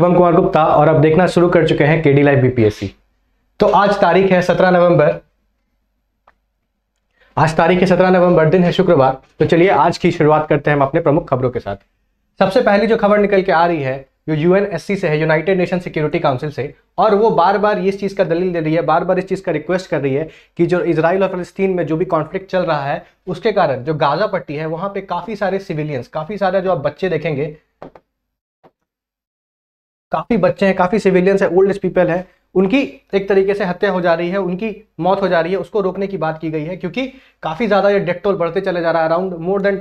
शुभम कुमार गुप्ता और अब देखना शुरू कर चुके हैं के डी लाइव बीपीएससी तो आज तारीख है सत्रह नवंबर आज तारीख है सत्रह नवंबर दिन है शुक्रवार तो चलिए आज की शुरुआत करते हैं हम अपने प्रमुख खबरों के साथ सबसे पहली जो खबर निकल के आ रही है जो यूएनएससी से है यूनाइटेड नेशन सिक्योरिटी काउंसिल से और वो बार बार इस चीज़ का दलील दे रही है बार बार इस चीज़ का रिक्वेस्ट कर रही है कि जो इसराइल और फलस्तीन में जो भी कॉन्फ्लिक्ट चल रहा है उसके कारण जो गाजा पट्टी है वहाँ पे काफ़ी सारे सिविलियंस काफ़ी सारे जो आप बच्चे देखेंगे काफ़ी बच्चे हैं काफ़ी सिविलियंस है ओल्ड एज पीपल है उनकी एक तरीके से हत्या हो जा रही है उनकी मौत हो जा रही है उसको रोकने की बात की गई है क्योंकि काफ़ी ज़्यादा ये डेथ टोल बढ़ते चले जा रहा है अराउंड मोर देन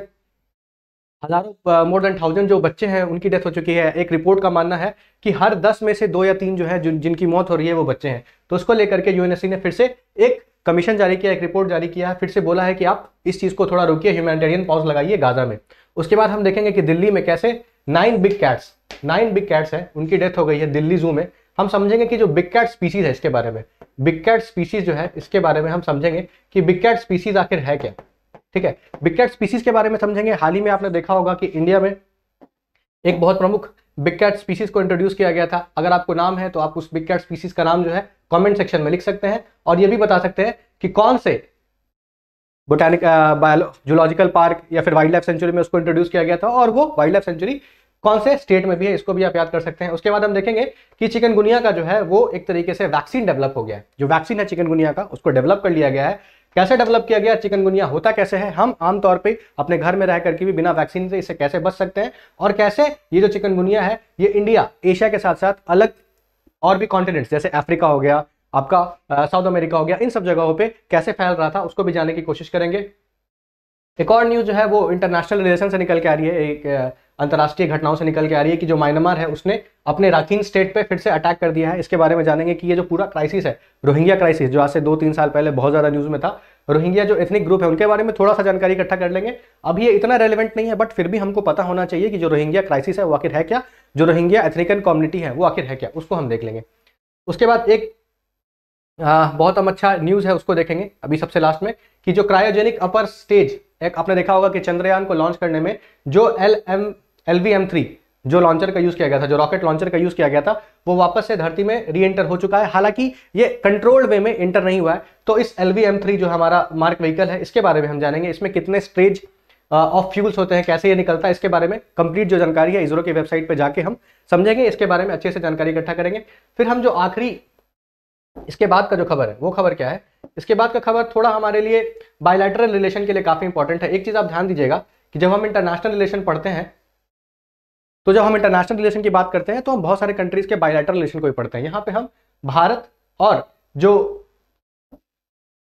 हज़ारों मोर देन थाउजेंड जो बच्चे हैं उनकी डेथ हो चुकी है एक रिपोर्ट का मानना है कि हर दस में से दो या तीन जो है जिन, जिनकी मौत हो रही है वो बच्चे हैं तो उसको लेकर के यूएनएससी ने फिर से एक कमीशन जारी किया एक रिपोर्ट जारी किया है फिर से बोला है कि आप इस चीज़ को थोड़ा रोकिए ह्यूमैनिटेरियन पॉज लगाइए गाजा में उसके बाद हम देखेंगे कि दिल्ली में कैसे nine big cats nine big cats हैं उनकी डेथ हो गई है दिल्ली जू में हम समझेंगे कि जो बिग कैट स्पीसीज है इसके बारे में बिग कैट स्पीसीज जो है इसके बारे में हम समझेंगे कि बिग कैट स्पीसीज आखिर है क्या ठीक है बिग कैट स्पीसीज के बारे में समझेंगे हाल ही में आपने देखा होगा कि इंडिया में एक बहुत प्रमुख बिग कैट स्पीसीज को इंट्रोड्यूस किया गया था अगर आपको नाम है तो आप उस बिग कैट स्पीसीज का नाम जो है कमेंट सेक्शन में लिख सकते हैं और यह भी बता सकते हैं कि कौन से बोटैनिक जूलॉजिकल पार्क या फिर वाइल्ड लाइफ सेंचुरी में उसको इंट्रोड्यूस किया गया था और वो वाइल्ड लाइफ सेंचुरी कौन से स्टेट में भी है इसको भी आप याद कर सकते हैं उसके बाद हम देखेंगे कि चिकनगुनिया का जो है वो एक तरीके से वैक्सीन डेवलप हो गया है जो वैक्सीन है चिकनगुनिया का उसको डेवलप कर लिया गया है कैसे डेवलप किया गया चिकनगुनिया होता कैसे है हम आमतौर पर अपने घर में रह करके भी बिना वैक्सीन से इससे कैसे बच सकते हैं और कैसे ये जो चिकनगुनिया है ये इंडिया एशिया के साथ साथ अलग और भी कॉन्टिनेंट्स जैसे अफ्रीका हो गया आपका साउथ अमेरिका हो गया इन सब जगहों पे कैसे फैल रहा था उसको भी जानने की कोशिश करेंगे एक और न्यूज़ जो है वो इंटरनेशनल रिलेशन से निकल के आ रही है एक अंतर्राष्ट्रीय घटनाओं से निकल के आ रही है कि जो म्यांमार है उसने अपने राखीन स्टेट पे फिर से अटैक कर दिया है इसके बारे में जानेंगे कि ये जो पूरा क्राइसिस है रोहिंग्या क्राइसिस जो आज से दो तीन साल पहले बहुत ज़्यादा न्यूज़ में था रोहिंग्या जो एथनिक ग्रुप है उनके बारे में थोड़ा सा जानकारी इकट्ठा कर लेंगे अभी ये इतना रेलिवेंट नहीं है बट फिर भी हमको पता होना चाहिए कि जो रोहिंग्या क्राइसिस है वो आखिर है क्या जो रोहिंग्या एथनिकन कम्युनिटी है वो आखिर है क्या उसको हम देख लेंगे उसके बाद एक आ, बहुत हम अच्छा न्यूज़ है उसको देखेंगे अभी सबसे लास्ट में कि जो क्रायोजेनिक अपर स्टेज एक आपने देखा होगा कि चंद्रयान को लॉन्च करने में जो एल एम एल जो लॉन्चर का यूज किया गया था जो रॉकेट लॉन्चर का यूज किया गया था वो वापस से धरती में री एंटर हो चुका है हालांकि ये कंट्रोल्ड वे में एंटर नहीं हुआ है तो इस एल जो हमारा मार्क व्हीकल है इसके बारे में हम जानेंगे इसमें कितने स्टेज ऑफ फ्यूल्स होते हैं कैसे ये निकलता है इसके बारे में कंप्लीट जो जानकारी है इसरो की वेबसाइट पर जाके हम समझेंगे इसके बारे में अच्छे से जानकारी इकट्ठा करेंगे फिर हम जो आखिरी इसके बाद का जो खबर है वो खबर क्या है इसके बाद का खबर थोड़ा हमारे लिए बायोलैटरल रिलेशन के लिए काफ़ी इंपॉर्टेंट है एक चीज़ आप ध्यान दीजिएगा कि जब हम इंटरनेशनल रिलेशन पढ़ते हैं तो जब हम इंटरनेशनल रिलेशन की बात करते हैं तो हम बहुत सारे कंट्रीज के बायोलेटरल रिलेशन को ही पढ़ते हैं यहाँ पे हम भारत और जो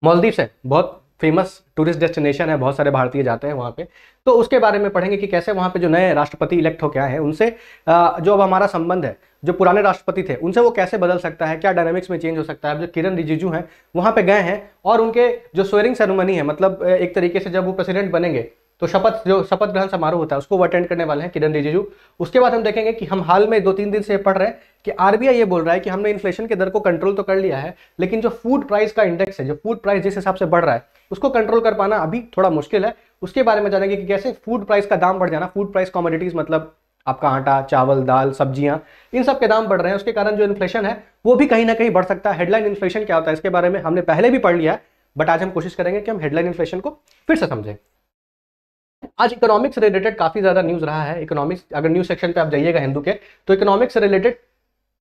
मालदीव्स है बहुत फेमस टूरिस्ट डेस्टिनेशन है बहुत सारे भारतीय जाते हैं वहाँ पे तो उसके बारे में पढ़ेंगे कि कैसे वहाँ पे जो नए राष्ट्रपति इलेक्ट हो क्या है उनसे जो अब हमारा संबंध है जो पुराने राष्ट्रपति थे उनसे वो कैसे बदल सकता है क्या डायनामिक्स में चेंज हो सकता है जो किरण रिजिजू हैं वहाँ पे गए हैं और उनके जो स्वेरिंग सेरोमनी है मतलब एक तरीके से जब वो प्रेसिडेंट बनेंगे तो शपथ जो शपथ ग्रहण समारोह होता है उसको वो अटेंड करने वाले हैं किरण रिजिजू उसके बाद हम देखेंगे कि हम हाल में दो तीन दिन से पढ़ रहे हैं कि आरबीआई ये बोल रहा है कि हमने इन्फ्लेशन के दर को कंट्रोल तो कर लिया है लेकिन जो फूड प्राइस का इंडेक्स है जो फूड प्राइस जिस हिसाब से बढ़ रहा है उसको कंट्रोल कर पाना अभी थोड़ा मुश्किल है उसके बारे में जानेंगे कि कैसे फूड प्राइस का दाम बढ़ जाना फूड प्राइस कॉमोडिटीज मतलब आपका आटा चावल दाल सब्जियां इन सब के दाम बढ़ रहे हैं उसके कारण जो इन्फ्लेशन है वो भी कहीं ना कहीं बढ़ सकता है हेडलाइन इन्फ्लेशन क्या होता है इसके बारे में हमने पहले भी पढ़ लिया है बट आज हम कोशिश करेंगे कि हम हेडलाइन इन्फ्लेशन को फिर से समझें आज इकोनॉमिक्स रिलेटेड काफी ज्यादा न्यूज रहा है इकोनॉमिक्स अगर न्यूज सेक्शन पे आप जाइएगा हिंदू के तो इकोनॉमिक्स रिलेटेड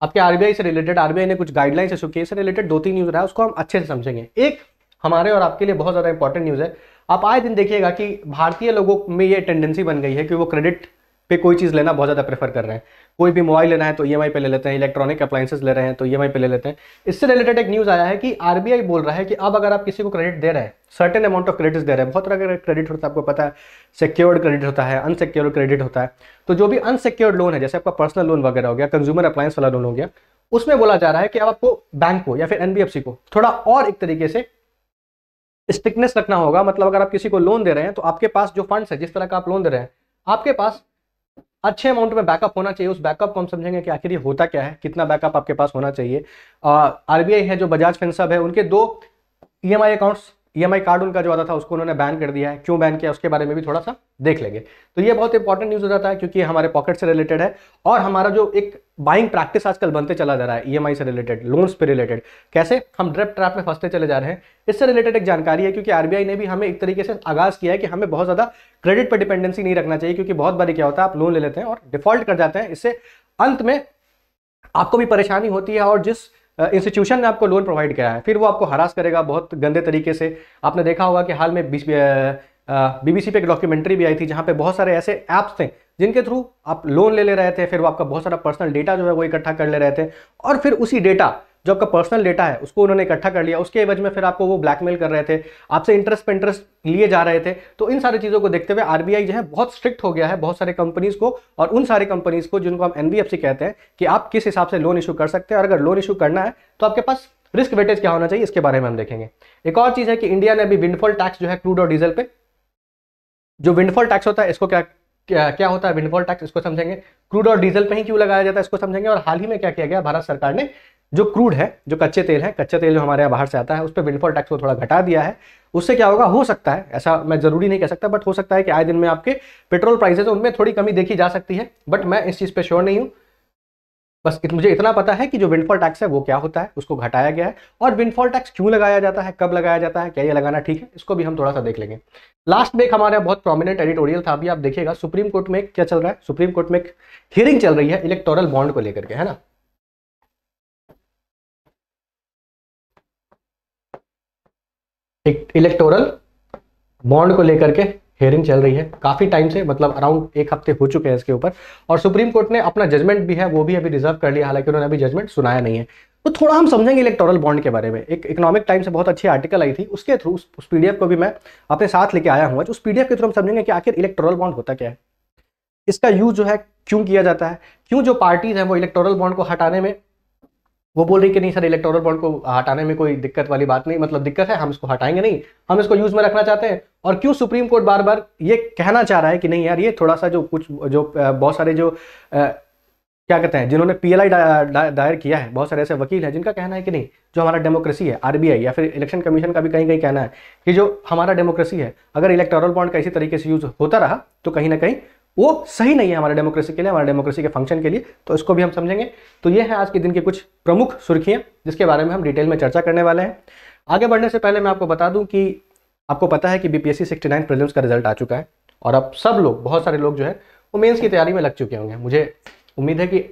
आपके आरबीआई से रिलेटेड आरबीआई ने कुछ गाइडलाइंस इशू किए से रिलेटेड दो तीन न्यूज रहा है उसको हम अच्छे से समझेंगे एक हमारे और आपके लिए बहुत ज्यादा इंपॉर्टेंट न्यूज है आप आए दिन देखिएगा कि भारतीय लोगों में ये टेंडेंसी बन गई है कि वो क्रेडिट पे कोई चीज लेना बहुत ज्यादा प्रेफर कर रहे हैं कोई भी मोबाइल लेना है तो ई e एम पे ले लेते हैं इलेक्ट्रॉनिक अप्लाइंसेस ले रहे हैं तो ई e एम पे ले लेते हैं इससे रिलेटेड एक न्यूज़ आया है कि आरबीआई बोल रहा है कि अब अगर आप किसी को क्रेडिट दे रहे हैं सर्टेन अमाउंट ऑफ क्रेडिट्स दे रहे हैं बहुत तरह का क्रेडिट होता है आपको पता है सिक्योर्ड क्रेडिट होता है अनसिक्योर्ड क्रेडिट होता है तो जो भी अनसिक्योर्ड लोन है जैसे आपका पर्सनल लोन वगैरह हो गया कंज्यूमर अप्लायंस वाला लोन हो गया उसमें बोला जा रहा है कि अब आपको बैंक को या फिर एनबीएफसी को थोड़ा और एक तरीके से स्ट्रिकनेस रखना होगा मतलब अगर आप किसी को लोन दे रहे हैं तो आपके पास जो फंड्स है जिस तरह का आप लोन दे रहे हैं आपके पास अच्छे अमाउंट में बैकअप होना चाहिए उस बैकअप को हम समझेंगे कि आखिर ये होता क्या है कितना बैकअप आपके पास होना चाहिए आरबीआई है जो बजाज फेंसअप है उनके दो E M accounts E e card उनका जो आता था उसको उन्होंने बैन कर दिया है क्यों बैन किया उसके बारे में भी थोड़ा सा देख लेंगे तो ये बहुत इंपॉर्टेंट न्यूज़ हो जाता है क्योंकि हमारे पॉकेट से रिलेटेड है और हमारा जो एक बाइंग प्रैक्टिस आजकल बनते चला जा रहा है ई e से रिलेटेड लोन्स पे रिलेटेड कैसे हम ड्रेप ट्रैप में फंसते चले जा रहे हैं इससे रिलेटेड एक जानकारी है क्योंकि आरबीआई ने भी हमें एक तरीके से आगाज किया है कि हमें बहुत ज़्यादा क्रेडिट पर डिपेंडेंसी नहीं रखना चाहिए क्योंकि बहुत बारी क्या होता है आप लोन ले लेते हैं और डिफॉल्ट कर जाते हैं इससे अंत में आपको भी परेशानी होती है और जिस इंस्टीट्यूशन ने आपको लोन प्रोवाइड किया है फिर वो आपको हरास करेगा बहुत गंदे तरीके से आपने देखा होगा कि हाल में बीबीसी पे एक डॉक्यूमेंट्री भी आई थी जहाँ पे बहुत सारे ऐसे ऐप्स थे जिनके थ्रू आप लोन ले ले रहे थे फिर वो आपका बहुत सारा पर्सनल डेटा जो है वो इकट्ठा कर ले रहे थे और फिर उसी डेटा जो आपका पर्सनल डेटा है उसको उन्होंने इकट्ठा कर लिया उसके एवज में फिर आपको वो ब्लैकमेल कर रहे थे आपसे इंटरेस्ट पर इंटरेस्ट लिए जा रहे थे तो इन सारी चीज़ों को देखते हुए आरबीआई जो है बहुत स्ट्रिक्ट हो गया है बहुत सारे कंपनीज को और उन सारे कंपनीज को जिनको हम एन कहते हैं कि आप किस हिसाब से लोन इशू कर सकते हैं और अगर लोन इशू करना है तो आपके पास रिस्क वेटेज क्या होना चाहिए इसके बारे में हम देखेंगे एक और चीज़ है कि इंडिया ने अभी विंडफॉल टैक्स जो है क्रूड और डीजल पे जो विंडफॉल टैक्स होता है इसको क्या क्या, क्या होता है विंडफॉल टैक्स इसको समझेंगे क्रूड और डीजल पे ही क्यों लगाया जाता है इसको समझेंगे और हाल ही में क्या किया गया भारत सरकार ने जो क्रूड है जो कच्चे तेल है कच्चे तेल जो हमारे यहाँ बाहर से आता है उस पर विंडफॉल टैक्स को थोड़ा घटा दिया है उससे क्या होगा हो सकता है ऐसा मैं जरूरी नहीं कह सकता बट हो सकता है कि आए दिन में आपके पेट्रोल प्राइसेज उनमें थोड़ी कमी देखी जा सकती है बट मैं इस चीज़ पर श्योर नहीं हूँ बस इत, मुझे इतना पता है कि जो विंडफॉल टैक्स है वो क्या होता है उसको घटाया गया है और विंडफॉल टैक्स क्यों लगाया जाता है कब लगाया जाता है क्या ये लगाना ठीक है इसको भी हम थोड़ा सा देख लेंगे लास्ट में एक हमारे यहाँ बहुत प्रोमिनेंट एडिटोरियल था अभी आप देखिएगा सुप्रीम कोर्ट में क्या चल रहा है सुप्रीम कोर्ट में एक हियरिंग चल रही है इलेक्टोरल बॉन्ड को लेकर के है ना एक इलेक्टोरल बॉन्ड को लेकर के हेयरिंग चल रही है काफ़ी टाइम से मतलब अराउंड एक हफ्ते हो चुके हैं इसके ऊपर और सुप्रीम कोर्ट ने अपना जजमेंट भी है वो भी अभी रिजर्व कर लिया हालांकि उन्होंने अभी जजमेंट सुनाया नहीं है तो थोड़ा हम समझेंगे इलेक्टोरल बॉन्ड के बारे में एक इकोनॉमिक टाइम से बहुत अच्छी आर्टिकल आई थी उसके थ्रू उस पीडीएफ को भी मैं अपने साथ लेके आया हूँ उस पीडीएफ के थ्रू हम समझेंगे कि आखिर इलेक्टोरल बॉन्ड होता क्या है इसका यूज जो है क्यों किया जाता है क्यों जो पार्टीज हैं वो इलेक्टोरल बॉन्ड को हटाने में वो बोल रही कि नहीं सर इलेक्टोरल बॉन्ड को हटाने में कोई दिक्कत वाली बात नहीं मतलब दिक्कत है हम इसको हटाएंगे नहीं हम इसको यूज में रखना चाहते हैं और क्यों सुप्रीम कोर्ट बार बार ये कहना चाह रहा है कि नहीं यार ये थोड़ा सा जो कुछ जो बहुत सारे जो आ, क्या कहते हैं जिन्होंने पीएलआई दायर किया है बहुत सारे ऐसे वकील हैं जिनका कहना है कि नहीं जो हमारा डेमोक्रेसी है आरबीआई या फिर इलेक्शन कमीशन का भी कहीं कहीं कहना है कि जो हमारा डेमोक्रेसी है अगर इलेक्टोरल बॉन्ड का इसी तरीके से यूज होता रहा तो कहीं ना कहीं वो सही नहीं है हमारे डेमोक्रेसी के लिए हमारे डेमोक्रेसी के फंक्शन के लिए तो इसको भी हम समझेंगे तो ये है आज के दिन की कुछ प्रमुख सुर्खियाँ जिसके बारे में हम डिटेल में चर्चा करने वाले हैं आगे बढ़ने से पहले मैं आपको बता दूँ कि आपको पता है कि बी पी एस प्रीलिम्स का रिजल्ट आ चुका है और अब सब लोग बहुत सारे लोग जो है वो मेन्स की तैयारी में लग चुके होंगे मुझे उम्मीद है कि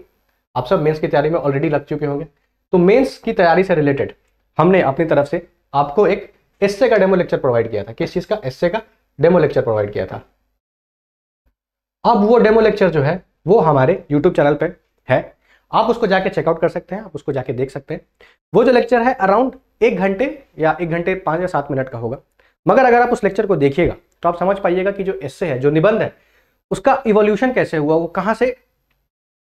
आप सब मेन्स की तैयारी में ऑलरेडी लग चुके होंगे तो मेन्स की तैयारी से रिलेटेड हमने अपनी तरफ से आपको एक एस का डेमो लेक्चर प्रोवाइड किया था किस चीज़ का एस का डेमो लेक्चर प्रोवाइड किया था अब वो डेमो लेक्चर जो है वो हमारे यूट्यूब चैनल पर है आप उसको जाके चेकआउट कर सकते हैं आप उसको जाके देख सकते हैं वो जो लेक्चर है अराउंड एक घंटे या एक घंटे पाँच या सात मिनट का होगा मगर अगर आप उस लेक्चर को देखिएगा तो आप समझ पाइएगा कि जो एस्से है जो निबंध है उसका इवोल्यूशन कैसे हुआ वो कहाँ से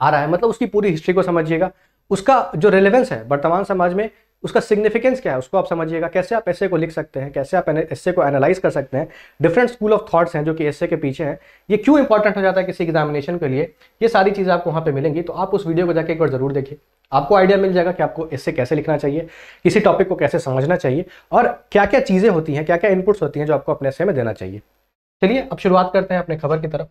आ रहा है मतलब उसकी पूरी हिस्ट्री को समझिएगा उसका जो रेलेवेंस है वर्तमान समाज में उसका सिग्निफिकेंस क्या है उसको आप समझिएगा कैसे आप ऐसे को लिख सकते हैं कैसे आप ऐसे को एनालाइज कर सकते हैं डिफरेंट स्कूल ऑफ थॉट्स हैं जो कि ऐसे के पीछे हैं ये क्यों इंपॉर्टेंट हो जाता है किसी एग्जामिनेशन के लिए ये सारी चीज़ें आपको वहाँ पर मिलेंगी तो आप उस वीडियो को जाकर एक बार जरूर देखिए आपको आइडिया मिल जाएगा कि आपको इससे कैसे लिखना चाहिए किसी टॉपिक को कैसे समझना चाहिए और क्या क्या चीज़ें होती हैं क्या क्या इनपुट्स होती हैं जो आपको अपने ऐसे में देना चाहिए चलिए अब शुरुआत करते हैं अपने खबर की तरफ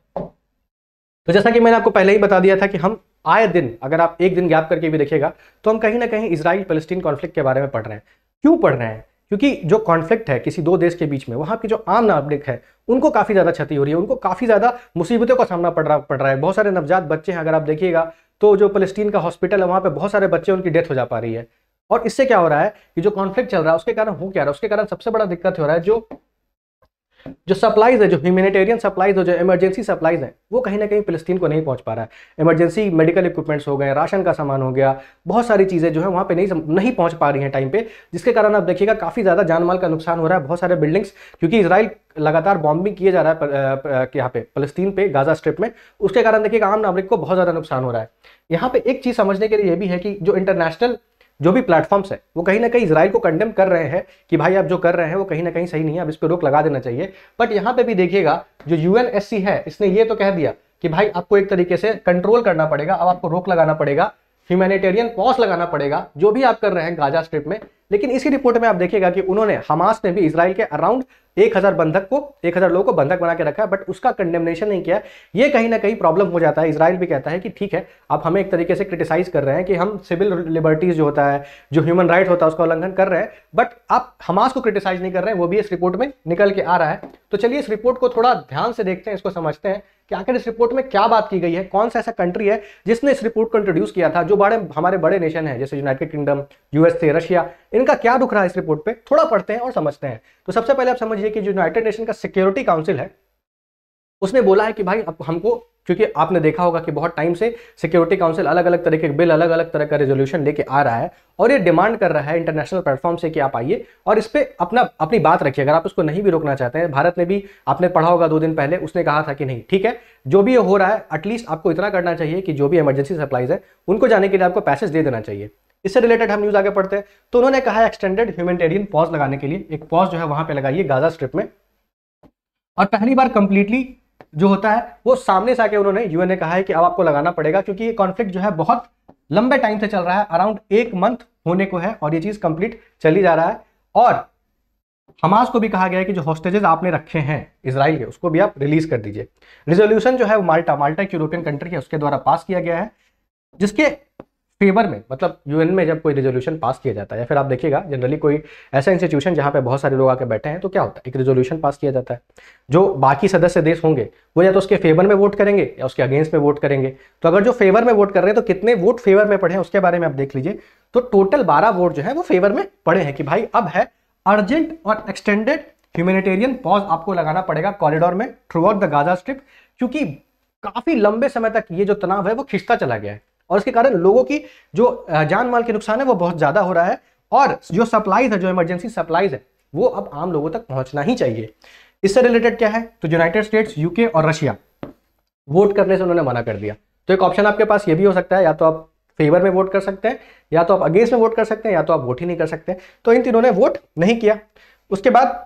तो जैसा कि मैंने आपको पहले ही बता दिया था कि हम आए दिन अगर आप एक दिन गैप करके भी देखिएगा तो हम कहीं ना कहीं इसराइल फलस्तीन कॉन्फ्लिक्ट के बारे में पढ़ रहे हैं क्यों पढ़ रहे हैं क्योंकि जो कॉन्फ्लिक्ट है किसी दो देश के बीच में वहाँ की जो आम नागरिक है उनको काफ़ी ज़्यादा क्षति हो रही है उनको काफ़ी ज़्यादा मुसीबतों का सामना पड़ रहा पड़ रहा है बहुत सारे नवजात बच्चे हैं अगर आप देखिएगा तो जो फलस्तीन का हॉस्पिटल है वहाँ पर बहुत सारे बच्चे उनकी डेथ हो जा पा रही है और इससे क्या हो रहा है कि जो कॉन्फ्लिक्ट चल रहा है उसके कारण हो क्या रहा है उसके कारण सबसे बड़ा दिक्कत हो रहा है जो जो सप्लाइज है जो ह्यूमेटेरियन सप्लाइज हो जो इमरजेंसी सप्लाइज है वो कहीं ना कहीं फिलस्तीन को नहीं पहुंच पा रहा है इमरजेंसी मेडिकल इक्विपमेंट्स हो गए राशन का सामान हो गया बहुत सारी चीज़ें जो है वहाँ पे नहीं नहीं पहुंच पा रही हैं टाइम पे जिसके कारण आप देखिएगा काफ़ी ज़्यादा जान माल का नुकसान हो रहा है बहुत सारे बिल्डिंग्स क्योंकि इसराइल लगातार बॉम्बिंग किए जा रहा है यहाँ पे फलस्तीन पे गाजा स्ट्रिप में उसके कारण देखिएगा आम नागरिक को बहुत ज़्यादा नुकसान हो रहा है यहाँ पे एक चीज़ समझने के लिए यह भी है कि जो इंटरनेशनल जो भी प्लेटफॉर्म्स है वो कहीं ना कहीं इसराइल को कंडेम कर रहे हैं कि भाई आप जो कर रहे हैं वो कहीं ना कहीं सही नहीं है अब इस पर रोक लगा देना चाहिए बट यहाँ पे भी देखिएगा जो यूएनएससी है इसने ये तो कह दिया कि भाई आपको एक तरीके से कंट्रोल करना पड़ेगा अब आपको रोक लगाना पड़ेगा ह्यूमैनिटेरियन पॉज लगाना पड़ेगा जो भी आप कर रहे हैं गाजा स्ट्रिप में लेकिन इसी रिपोर्ट में आप देखिएगा कि उन्होंने हमास ने भी इसराइल के अराउंड एक हज़ार बंधक को एक हज़ार लोगों को बंधक बना के रखा है बट उसका कंडेमनेशन नहीं किया ये कहीं ना कहीं प्रॉब्लम हो जाता है इसराइल भी कहता है कि ठीक है आप हमें एक तरीके से क्रिटिसाइज़ कर रहे हैं कि हम सिविल लिबर्टीज़ जो होता है जो ह्यूमन राइट होता है उसका उल्लंघन कर रहे हैं बट आप हमास को क्रिटिसाइज़ नहीं कर रहे हैं वो भी इस रिपोर्ट में निकल के आ रहा है तो चलिए इस रिपोर्ट को थोड़ा ध्यान से देखते हैं इसको समझते हैं कि आखिर इस रिपोर्ट में क्या बात की गई है कौन सा ऐसा कंट्री है जिसने इस रिपोर्ट को इंट्रोड्यूस किया था जो बड़े हमारे बड़े नेशन है जैसे यूनाइटेड किंगडम यूएसए रशिया इनका क्या दुख रहा है इस रिपोर्ट पर थोड़ा पढ़ते हैं और समझते हैं तो सबसे पहले आप समझिए कि जो यूनाइटेड नेशन का सिक्योरिटी काउंसिल है उसने बोला है कि भाई हमको क्योंकि आपने देखा होगा कि बहुत टाइम से सिक्योरिटी काउंसिल अलग अलग तरह के बिल अलग अलग तरह का रेजोल्यूशन लेके आ रहा है और ये डिमांड कर रहा है इंटरनेशनल प्लेटफॉर्म से कि आप आइए और इस पर अपना अपनी बात रखिए अगर आप उसको नहीं भी रोकना चाहते हैं भारत ने भी आपने पढ़ा होगा दो दिन पहले उसने कहा था कि नहीं ठीक है जो भी हो रहा है एटलीस्ट आपको इतना करना चाहिए कि जो भी इमरजेंसी सप्लाईज है उनको जाने के लिए आपको पैसेज दे देना चाहिए इससे रिलेटेड हम न्यूज़ आगे पढ़ते हैं तो उन्होंने कहा एक्सटेंडेड ह्यूमेटेरियन पॉज लगाने के लिए एक पॉज जो है वहां पर लगाइए गाजा स्ट्रिप में और पहली बार कंप्लीटली जो होता है वो सामने से आके उन्होंने यूएन ने कहा है कि अब आपको लगाना पड़ेगा क्योंकि ये कॉन्फ्लिक्ट जो है बहुत लंबे टाइम से चल रहा है अराउंड एक मंथ होने को है और ये चीज कंप्लीट चली जा रहा है और हमास को भी कहा गया है कि जो हॉस्टेजेस आपने रखे हैं इसराइल के उसको भी आप रिलीज कर दीजिए रिजोल्यूशन जो है वो माल्टा माल्टा एक यूरोपियन कंट्री है उसके द्वारा पास किया गया है जिसके फेवर में मतलब यूएन में जब कोई रेजोल्यूशन पास किया जाता है या फिर आप देखिएगा जनरली कोई ऐसा इंस्टीट्यूशन जहाँ पे बहुत सारे लोग आके बैठे हैं तो क्या होता है एक रेजोल्यूशन पास किया जाता है जो बाकी सदस्य देश होंगे वो या तो उसके फेवर में वोट करेंगे या उसके अगेंस्ट में वोट करेंगे तो अगर जो फेवर में वोट कर रहे हैं तो कितने वोट फेवर में पड़े हैं उसके बारे में आप देख लीजिए तो टोटल बारह वोट जो है वो फेवर में पड़े हैं कि भाई अब है अर्जेंट और एक्सटेंडेड ह्यूमेटेरियन पॉज आपको लगाना पड़ेगा कॉरिडोर में throughout the Gaza strip क्योंकि काफी लंबे समय तक ये जो तनाव है वो खिंचता चला गया है और उसके कारण लोगों की जो जान माल के नुकसान है वो बहुत ज़्यादा हो रहा है और जो सप्लाईज है जो इमरजेंसी सप्लाईज है वो अब आम लोगों तक पहुंचना ही चाहिए इससे रिलेटेड क्या है तो यूनाइटेड स्टेट्स यूके और रशिया वोट करने से उन्होंने मना कर दिया तो एक ऑप्शन आपके पास ये भी हो सकता है या तो आप फेवर में वोट कर सकते हैं या तो आप अगेंस्ट में वोट कर सकते हैं या तो आप वोट ही नहीं कर सकते तो इन तीनों ने वोट नहीं किया उसके बाद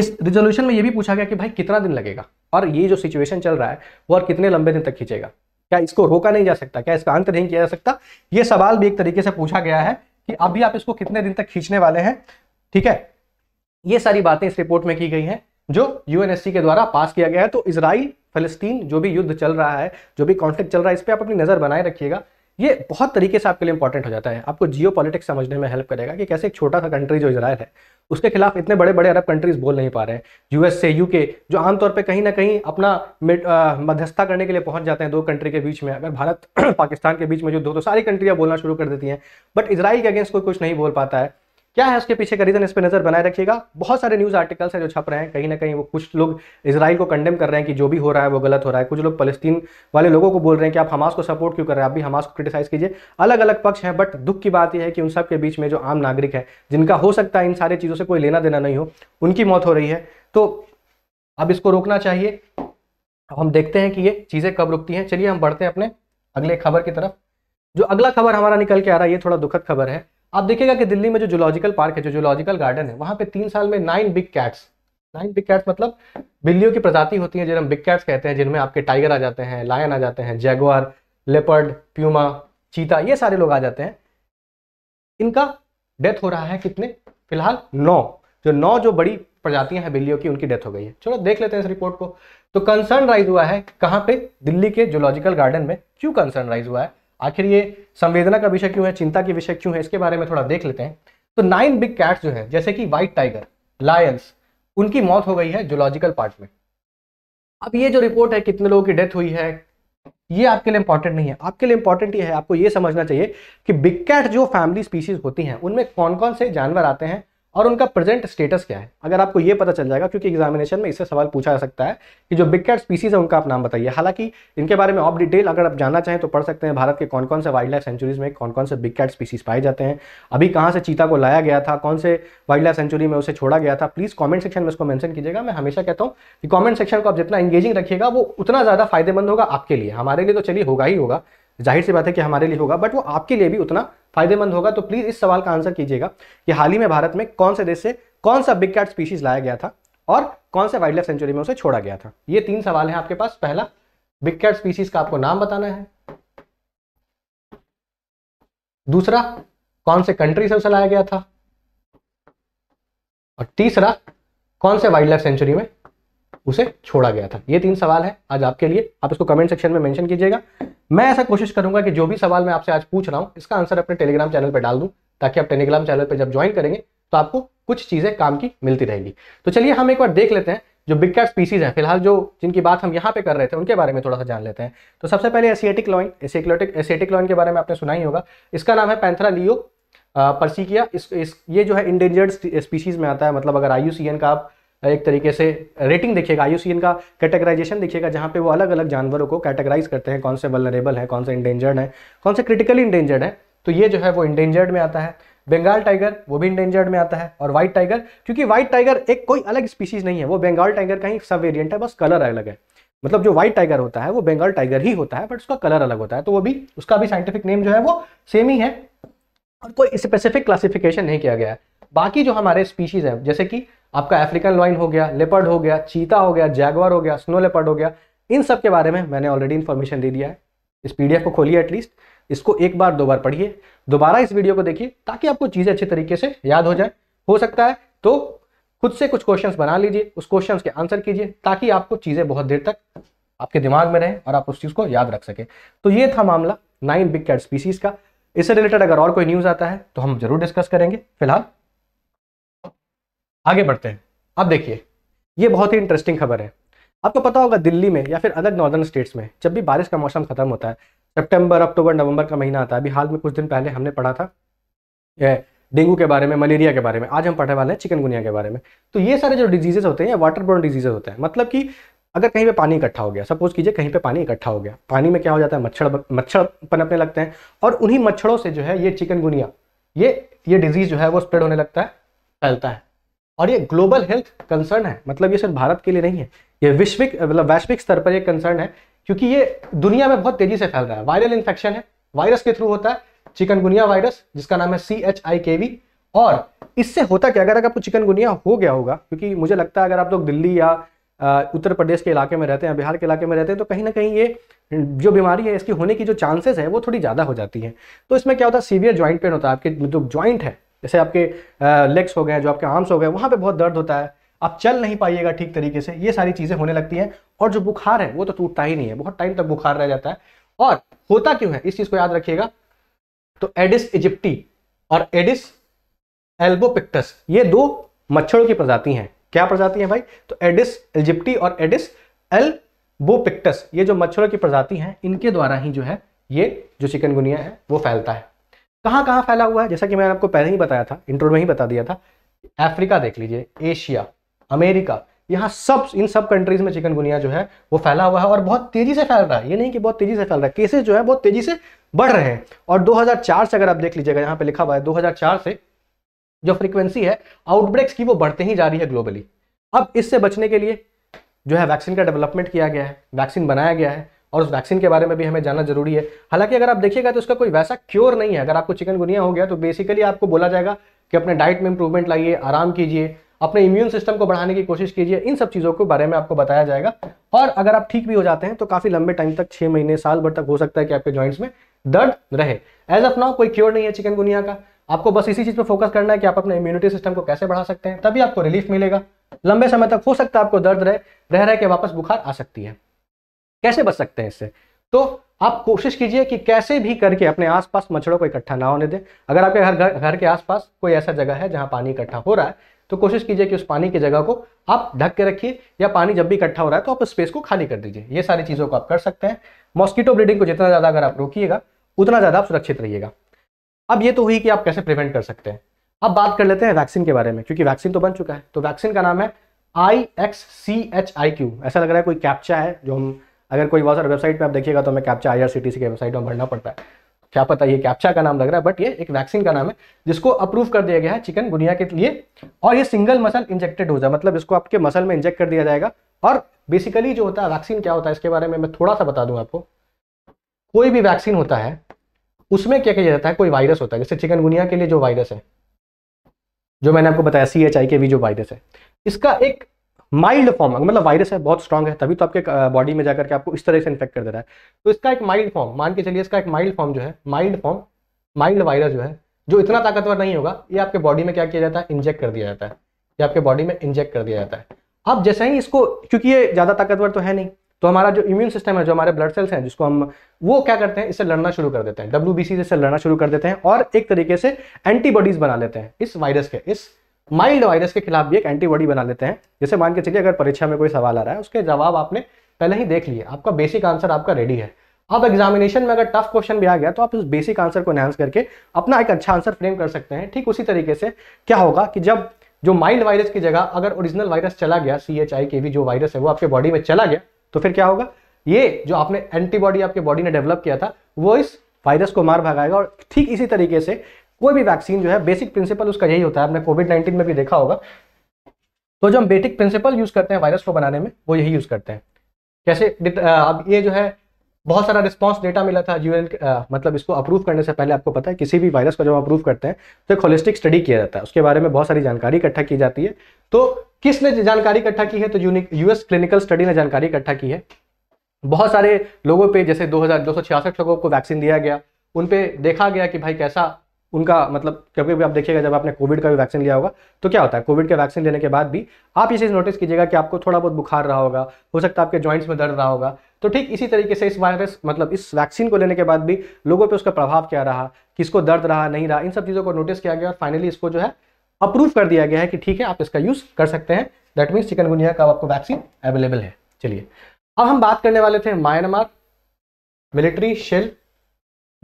इस रिजोल्यूशन में यह भी पूछा गया कि भाई कितना दिन लगेगा और ये जो सिचुएशन चल रहा है वो और कितने लंबे दिन तक खींचेगा क्या इसको रोका नहीं जा सकता क्या इसका अंत नहीं किया जा सकता ये सवाल भी एक तरीके से पूछा गया है कि अभी आप इसको कितने दिन तक खींचने वाले हैं ठीक है ये सारी बातें इस रिपोर्ट में की गई हैं जो यूएनएससी के द्वारा पास किया गया है तो इसराइल फलस्तीन जो भी युद्ध चल रहा है जो भी कॉन्फ्लिक्ट चल रहा है इस पर आप अपनी नज़र बनाए रखिएगा ये बहुत तरीके से आपके लिए इंपॉर्टेंट हो जाता है आपको जियो समझने में हेल्प करेगा कि कैसे एक छोटा सा कंट्री जो इसराइल है उसके खिलाफ इतने बड़े बड़े अरब कंट्रीज बोल नहीं पा रहे हैं यूएस से यूके जो आमतौर पर कहीं ना कहीं अपना मध्यस्थता करने के लिए पहुंच जाते हैं दो कंट्री के बीच में अगर भारत पाकिस्तान के बीच में जो दो तो सारी कंट्रियां बोलना शुरू कर देती हैं बट इसराइल के अगेंस्ट कोई कुछ नहीं बोल पाता है क्या है उसके पीछे का रीजन इस पर नजर बनाए रखिएगा बहुत सारे न्यूज आर्टिकल्स हैं जो छप रहे हैं कहीं ना कहीं वो कुछ लोग इसराइल को कंडेम कर रहे हैं कि जो भी हो रहा है वो गलत हो रहा है कुछ लोग फलस्तीन वाले लोगों को बोल रहे हैं कि आप हमास को सपोर्ट क्यों कर रहे हैं आप भी हमास को क्रिटिसाइज कीजिए अलग अलग पक्ष हैं बट दुख की बात यह है कि उन सबके बीच में जो आम नागरिक है जिनका हो सकता है इन सारी चीज़ों से कोई लेना देना नहीं हो उनकी मौत हो रही है तो अब इसको रोकना चाहिए अब हम देखते हैं कि ये चीज़ें कब रुकती हैं चलिए हम बढ़ते हैं अपने अगले खबर की तरफ जो अगला खबर हमारा निकल के आ रहा है ये थोड़ा दुखद खबर है आप देखिएगा कि दिल्ली में जो जोलॉजिकल पार्क है जो जोलॉजिकल गार्डन है वहां पे तीन साल में nine big cats nine big cats मतलब बिल्लियों की प्रजाति होती है जिन्हें हम बिग कैट्स कहते हैं जिनमें आपके टाइगर आ जाते हैं लायन आ जाते हैं जैगवार लेपर्ड प्यूमा चीता ये सारे लोग आ जाते हैं इनका डेथ हो रहा है कितने फिलहाल नौ जो नौ जो बड़ी प्रजातियां हैं बिल्लियों की उनकी डेथ हो गई है चलो देख लेते हैं इस रिपोर्ट को तो कंसर्न राइज हुआ है कहाँ पे दिल्ली के जूलॉजिकल गार्डन में क्यों कंसर्न राइज हुआ है आखिर ये संवेदना का विषय क्यों है चिंता की विषय क्यों है इसके बारे में थोड़ा देख लेते हैं तो नाइन बिग कैट्स जो है जैसे कि व्हाइट टाइगर लायंस उनकी मौत हो गई है जोलॉजिकल पार्ट में अब ये जो रिपोर्ट है कितने लोगों की डेथ हुई है ये आपके लिए इंपॉर्टेंट नहीं है आपके लिए इंपॉर्टेंट ये है आपको ये समझना चाहिए कि बिग कैट जो फैमिली स्पीशीज होती हैं उनमें कौन कौन से जानवर आते हैं और उनका प्रेजेंट स्टेटस क्या है अगर आपको ये पता चल जाएगा क्योंकि एग्जामिनेशन में इससे सवाल पूछा जा सकता है कि जो बिग कैट स्पीसीज है उनका आप नाम बताइए हालांकि इनके बारे में ऑफ डिटेल अगर आप जानना चाहें तो पढ़ सकते हैं भारत के कौन कौन से वाइल्ड लाइफ सेंचुरीज में कौन कौन से बिग कैट स्पीसीज पाए जाते हैं अभी कहाँ से चीता को लाया गया था कौन से वाइल्ड लाइफ सेंचुरी में उसे छोड़ा गया था प्लीज़ कॉमेंट सेक्शन में उसको मैंशन कीजिएगा मैं हमेशा कहता हूँ कि कॉमेंट सेक्शन को आप जितना एंगेजिंग रखिएगा वो उतना ज़्यादा फायदेमंद होगा आपके लिए हमारे लिए तो चलिए होगा ही होगा जाहिर सी बात है कि हमारे लिए होगा बट वो आपके लिए भी उतना फायदेमंद होगा तो प्लीज़ इस सवाल का आंसर कीजिएगा कि हाल ही में भारत में कौन से देश से कौन सा बिग कैट स्पीशीज लाया गया था और कौन से वाइल्ड लाइफ सेंचुरी में उसे छोड़ा गया था ये तीन सवाल है आपके पास पहला बिग कैट स्पीशीज का आपको नाम बताना है दूसरा कौन से कंट्री से उसे लाया गया था और तीसरा कौन से वाइल्ड लाइफ सेंचुरी में उसे छोड़ा गया था ये तीन सवाल है आज आपके लिए आप इसको कमेंट सेक्शन में मेंशन कीजिएगा मैं ऐसा कोशिश करूंगा कि जो भी सवाल मैं आपसे आज पूछ रहा हूँ इसका आंसर अपने टेलीग्राम चैनल पर डाल दूं ताकि आप टेलीग्राम चैनल पर जब ज्वाइन करेंगे तो आपको कुछ चीज़ें काम की मिलती रहेंगी तो चलिए हम एक बार देख लेते हैं जो बिग कैट स्पीसीज हैं फिलहाल जो जिनकी बात हम यहाँ पे कर रहे थे उनके बारे में थोड़ा सा जान लेते हैं तो सबसे पहले Asiatic lion Asiatic Asiatic lion के बारे में आपने सुना ही होगा इसका नाम है पैंथरा लियो परसिकिया इस, इस ये जो है इंडेंजर्ड स्पीसीज में आता है मतलब अगर आई का आप एक तरीके से रेटिंग देखिएगा आई का कैटेगराइजेशन देखिएगा जहाँ पे वो अलग अलग जानवरों को कैटेगराइज करते हैं कौन से वलरेबल है कौन से इंडेंजर्ड है कौन से क्रिटिकली इंडेंजर्ड है तो ये जो है वो इंडेंजर्ड में आता है बंगाल टाइगर वो भी इंडेंजर्ड में आता है और व्हाइट टाइगर क्योंकि व्हाइट टाइगर एक कोई अलग स्पीसीज नहीं है वो बंगाल टाइगर का ही सब वेरियंट है बस कलर अलग है मतलब जो व्हाइट टाइगर होता है वो बंगाल टाइगर ही होता है बट उसका कलर अलग होता है तो वो भी उसका भी साइंटिफिक नेम जो है वो सेम ही है और कोई स्पेसिफिक क्लासिफिकेशन नहीं किया गया है बाकी जो हमारे स्पीशीज है जैसे कि आपका अफ्रीकन लॉइन हो गया लेपर्ड हो गया चीता हो गया जैगवर हो गया स्नो लेपर्ड हो गया इन सब के बारे में मैंने ऑलरेडी इन्फॉर्मेशन दे दिया है इस पी को खोलिए एटलीस्ट इसको एक बार दो बार पढ़िए दोबारा इस वीडियो को देखिए ताकि आपको चीज़ें अच्छे तरीके से याद हो जाए हो सकता है तो खुद से कुछ क्वेश्चंस बना लीजिए उस क्वेश्चंस के आंसर कीजिए ताकि आपको चीज़ें बहुत देर तक आपके दिमाग में रहें और आप उस चीज़ को याद रख सकें तो ये था मामला नाइन बिग कैट स्पीसीज़ का इससे रिलेटेड अगर और कोई न्यूज़ आता है तो हम जरूर डिस्कस करेंगे फिलहाल आगे बढ़ते हैं अब देखिए ये बहुत ही इंटरेस्टिंग खबर है आपको पता होगा दिल्ली में या फिर अदर नॉर्दर्न स्टेट्स में जब भी बारिश का मौसम खत्म होता है सेप्टेम्बर अक्टूबर नवंबर का महीना आता है अभी हाल में कुछ दिन पहले हमने पढ़ा था डेंगू के बारे में मलेरिया के बारे में आज हम पढ़ने वाले हैं चिकनगुनिया के बारे में तो ये सारे जो डिजीजेज होते हैं वाटर बोर्न डिजीजेज होते हैं मतलब कि अगर कहीं पे पानी इकट्ठा हो गया सपोज कीजिए कहीं पे पानी इकट्ठा हो गया पानी में क्या हो जाता है मच्छर मच्छर पनपने लगते हैं और उन्हीं मच्छरों से जो है ये चिकनगुनिया ये ये डिजीज जो है वो स्प्रेड होने लगता है फैलता है और ये ग्लोबल हेल्थ कंसर्न है मतलब ये सिर्फ भारत के लिए नहीं है ये विश्विक मतलब वैश्विक स्तर पर ये कंसर्न है क्योंकि ये दुनिया में बहुत तेजी से फैल रहा है वायरल इन्फेक्शन है वायरस के थ्रू होता है चिकनगुनिया वायरस जिसका नाम है सी एच आई के वी और इससे होता क्या अगर अगर आपको चिकनगुनिया हो गया होगा क्योंकि मुझे लगता है अगर आप लोग दिल्ली या उत्तर प्रदेश के इलाके में रहते हैं बिहार के इलाके में रहते हैं तो कहीं ना कहीं ये जो बीमारी है इसकी होने की जो चांसेस है वो थोड़ी ज़्यादा हो जाती है तो इसमें क्या होता है सीवियर ज्वाइंट पेन होता है आपके जो ज्वाइंट है जैसे आपके लेग्स हो गए जो आपके आर्म्स हो गए वहाँ पर बहुत दर्द होता है आप चल नहीं पाइएगा ठीक तरीके से ये सारी चीज़ें होने लगती हैं और जो बुखार है वो तो टूटता ही नहीं है बहुत टाइम तक बुखार रह जाता है और होता क्यों है इस चीज़ को याद रखिएगा तो एडिस इजिप्टी और एडिस एल्बोपिक्टस ये दो मच्छरों की प्रजाति हैं क्या प्रजाति है भाई तो एडिस इजिप्टी और एडिस एल्बोपिक्टस ये जो मच्छरों की प्रजाति हैं इनके द्वारा ही जो है ये जो चिकनगुनिया है वो फैलता है कहाँ कहाँ फैला हुआ है जैसा कि मैंने आपको पहले ही बताया था इंट्रो में ही बता दिया था अफ्रीका देख लीजिए एशिया अमेरिका यहाँ सब इन सब कंट्रीज में चिकनगुनिया जो है वो फैला हुआ है और बहुत तेजी से फैल रहा है ये नहीं कि बहुत तेजी से फैल रहा है केसेस जो है बहुत तेजी से बढ़ रहे हैं और 2004 से अगर आप देख लीजिएगा यहाँ पे लिखा हुआ है 2004 से जो फ्रीक्वेंसी है आउटब्रेक्स की वो बढ़ते ही जा रही है ग्लोबली अब इससे बचने के लिए जो है वैक्सीन का डेवलपमेंट किया गया है वैक्सीन बनाया गया है और उस वैक्सीन के बारे में भी हमें जानना जरूरी है हालांकि अगर आप देखिएगा तो उसका कोई वैसा क्योर नहीं है अगर आपको चिकनगुनिया हो गया तो बेसिकली आपको बोला जाएगा कि अपने डाइट में इंप्रूवमेंट लाइए आराम कीजिए अपने इम्यून सिस्टम को बढ़ाने की कोशिश कीजिए इन सब चीज़ों के बारे में आपको बताया जाएगा और अगर आप ठीक भी हो जाते हैं तो काफ़ी लंबे टाइम तक छः महीने साल भर तक हो सकता है कि आपके जॉइंट्स में दर्द रहे एज ऑफ नाउ कोई क्योर नहीं है चिकनगुनिया का आपको बस इसी चीज़ पर फोकस करना है कि आप अपने इम्यूनिटी सिस्टम को कैसे बढ़ा सकते हैं तभी आपको रिलीफ मिलेगा लंबे समय तक हो सकता है आपको दर्द रहे रह रहे के वापस बुखार आ सकती है कैसे बच सकते हैं इससे तो आप कोशिश कीजिए कि कैसे भी करके अपने आसपास मच्छरों को इकट्ठा ना होने दें अगर आपके घर घर घर के आसपास कोई ऐसा जगह है जहाँ पानी इकट्ठा हो रहा है तो कोशिश कीजिए कि उस पानी की जगह को आप ढक के रखिए या पानी जब भी इकट्ठा हो रहा है तो आप उस स्पेस को खाली कर दीजिए ये सारी चीज़ों को आप कर सकते हैं मॉस्किटो ब्रीडिंग को जितना ज़्यादा अगर आप रोकीेगा उतना ज़्यादा आप सुरक्षित रहिएगा अब ये तो हुई कि आप कैसे प्रिवेंट कर सकते हैं अब बात कर लेते हैं वैक्सीन के बारे में क्योंकि वैक्सीन तो बन चुका है तो वैक्सीन का नाम है I X C H I Q ऐसा लग रहा है कोई कैप्चा है जो हम अगर कोई बहुत सारे वेबसाइट पर आप देखिएगा तो हमें कैप्चा आई के वेबसाइट में भरना पड़ता है क्या पता ये कैप्चा का नाम लग रहा है बट ये एक वैक्सीन का नाम है जिसको अप्रूव कर दिया गया है चिकन गुनिया के लिए और ये सिंगल मसल इंजेक्टेड हो जाए मतलब इसको आपके मसल में इंजेक्ट कर दिया जाएगा और बेसिकली जो होता है वैक्सीन क्या होता है इसके बारे में मैं थोड़ा सा बता दूं आपको कोई भी वैक्सीन होता है उसमें क्या किया जाता है कोई वायरस होता है जैसे चिकनगुनिया के लिए जो वायरस है जो मैंने आपको बताया सी एच आई के भी जो वायरस है इसका एक माइल्ड फॉर्म मतलब वायरस है बहुत स्ट्रॉग है तभी तो आपके बॉडी में जाकर के आपको इस तरह से इन्फेक्ट कर दे रहा है तो इसका एक माइल्ड फॉर्म मान के चलिए इसका एक माइल्ड फॉर्म जो है माइल्ड फॉर्म माइल्ड वायरस जो है जो इतना ताकतवर नहीं होगा ये आपके बॉडी में क्या किया जाता है इंजेक्ट कर दिया जाता है ये आपके बॉडी में इंजेक्ट कर दिया जाता है अब जैसे ही इसको क्योंकि ये ज़्यादा ताकतवर तो है नहीं तो हमारा जो इम्यून सिस्टम है जो हमारे ब्लड सेल्स हैं जिसको हम वो क्या करते हैं इससे लड़ना शुरू कर देते हैं डब्ल्यू बी सी से लड़ना शुरू कर देते हैं और एक तरीके से एंटीबॉडीज बना लेते हैं इस वायरस के इस माइल्ड वायरस के खिलाफ भी एक एंटीबॉडी बना लेते हैं जैसे मान के चलिए अगर परीक्षा में कोई सवाल आ रहा है उसके जवाब आपने पहले ही देख लिए आपका बेसिक आंसर आपका रेडी है अब एग्जामिनेशन में अगर टफ क्वेश्चन भी आ गया तो आप उस बेसिक आंसर को एनहांस करके अपना एक अच्छा आंसर फ्रेम कर सकते हैं ठीक उसी तरीके से क्या होगा कि जब जो माइल्ड वायरस की जगह अगर ओरिजिनल वायरस चला गया सी एच आई के भी जो वायरस है वो आपके बॉडी में चला गया तो फिर क्या होगा ये जो आपने एंटीबॉडी आपके बॉडी ने डेवलप किया था वो इस वायरस को मार भगाएगा और ठीक इसी तरीके से कोई भी वैक्सीन जो है बेसिक प्रिंसिपल उसका यही होता है आपने कोविड नाइन्टीन में भी देखा होगा तो जो हम बेटिक प्रिंसिपल यूज करते हैं वायरस को बनाने में वो यही यूज करते हैं कैसे अब ये जो है बहुत सारा रिस्पांस डेटा मिला था यूएन मतलब इसको अप्रूव करने से पहले आपको पता है किसी भी वायरस को जब अप्रूव करते हैं तो एक होलिस्टिक स्टडी किया जाता है उसके बारे में बहुत सारी जानकारी इकट्ठा की जाती है तो किसने जानकारी इकट्ठा की है तो यूएस क्लिनिकल स्टडी ने जानकारी इकट्ठा की है बहुत सारे लोगों पर जैसे दो लोगों को वैक्सीन दिया गया उन देखा गया कि भाई कैसा उनका मतलब कभी कभी आप देखिएगा जब आपने कोविड का भी वैक्सीन लिया होगा तो क्या होता है कोविड का वैक्सीन लेने के बाद भी आप ये चीज़ नोटिस कीजिएगा कि आपको थोड़ा बहुत बुखार रहा होगा हो सकता है आपके जॉइंट्स में दर्द रहा होगा तो ठीक इसी तरीके से इस वायरस मतलब इस वैक्सीन को लेने के बाद भी लोगों पर उसका प्रभाव क्या रहा किसको दर्द रहा नहीं रहा इन सब चीज़ों को नोटिस किया गया और फाइनली इसको जो है अप्रूव कर दिया गया है कि ठीक है आप इसका यूज़ कर सकते हैं दैट मीन्स चिकनगुनिया का आपको वैक्सीन अवेलेबल है चलिए अब हम बात करने वाले थे म्यांमार मिलिट्री शेल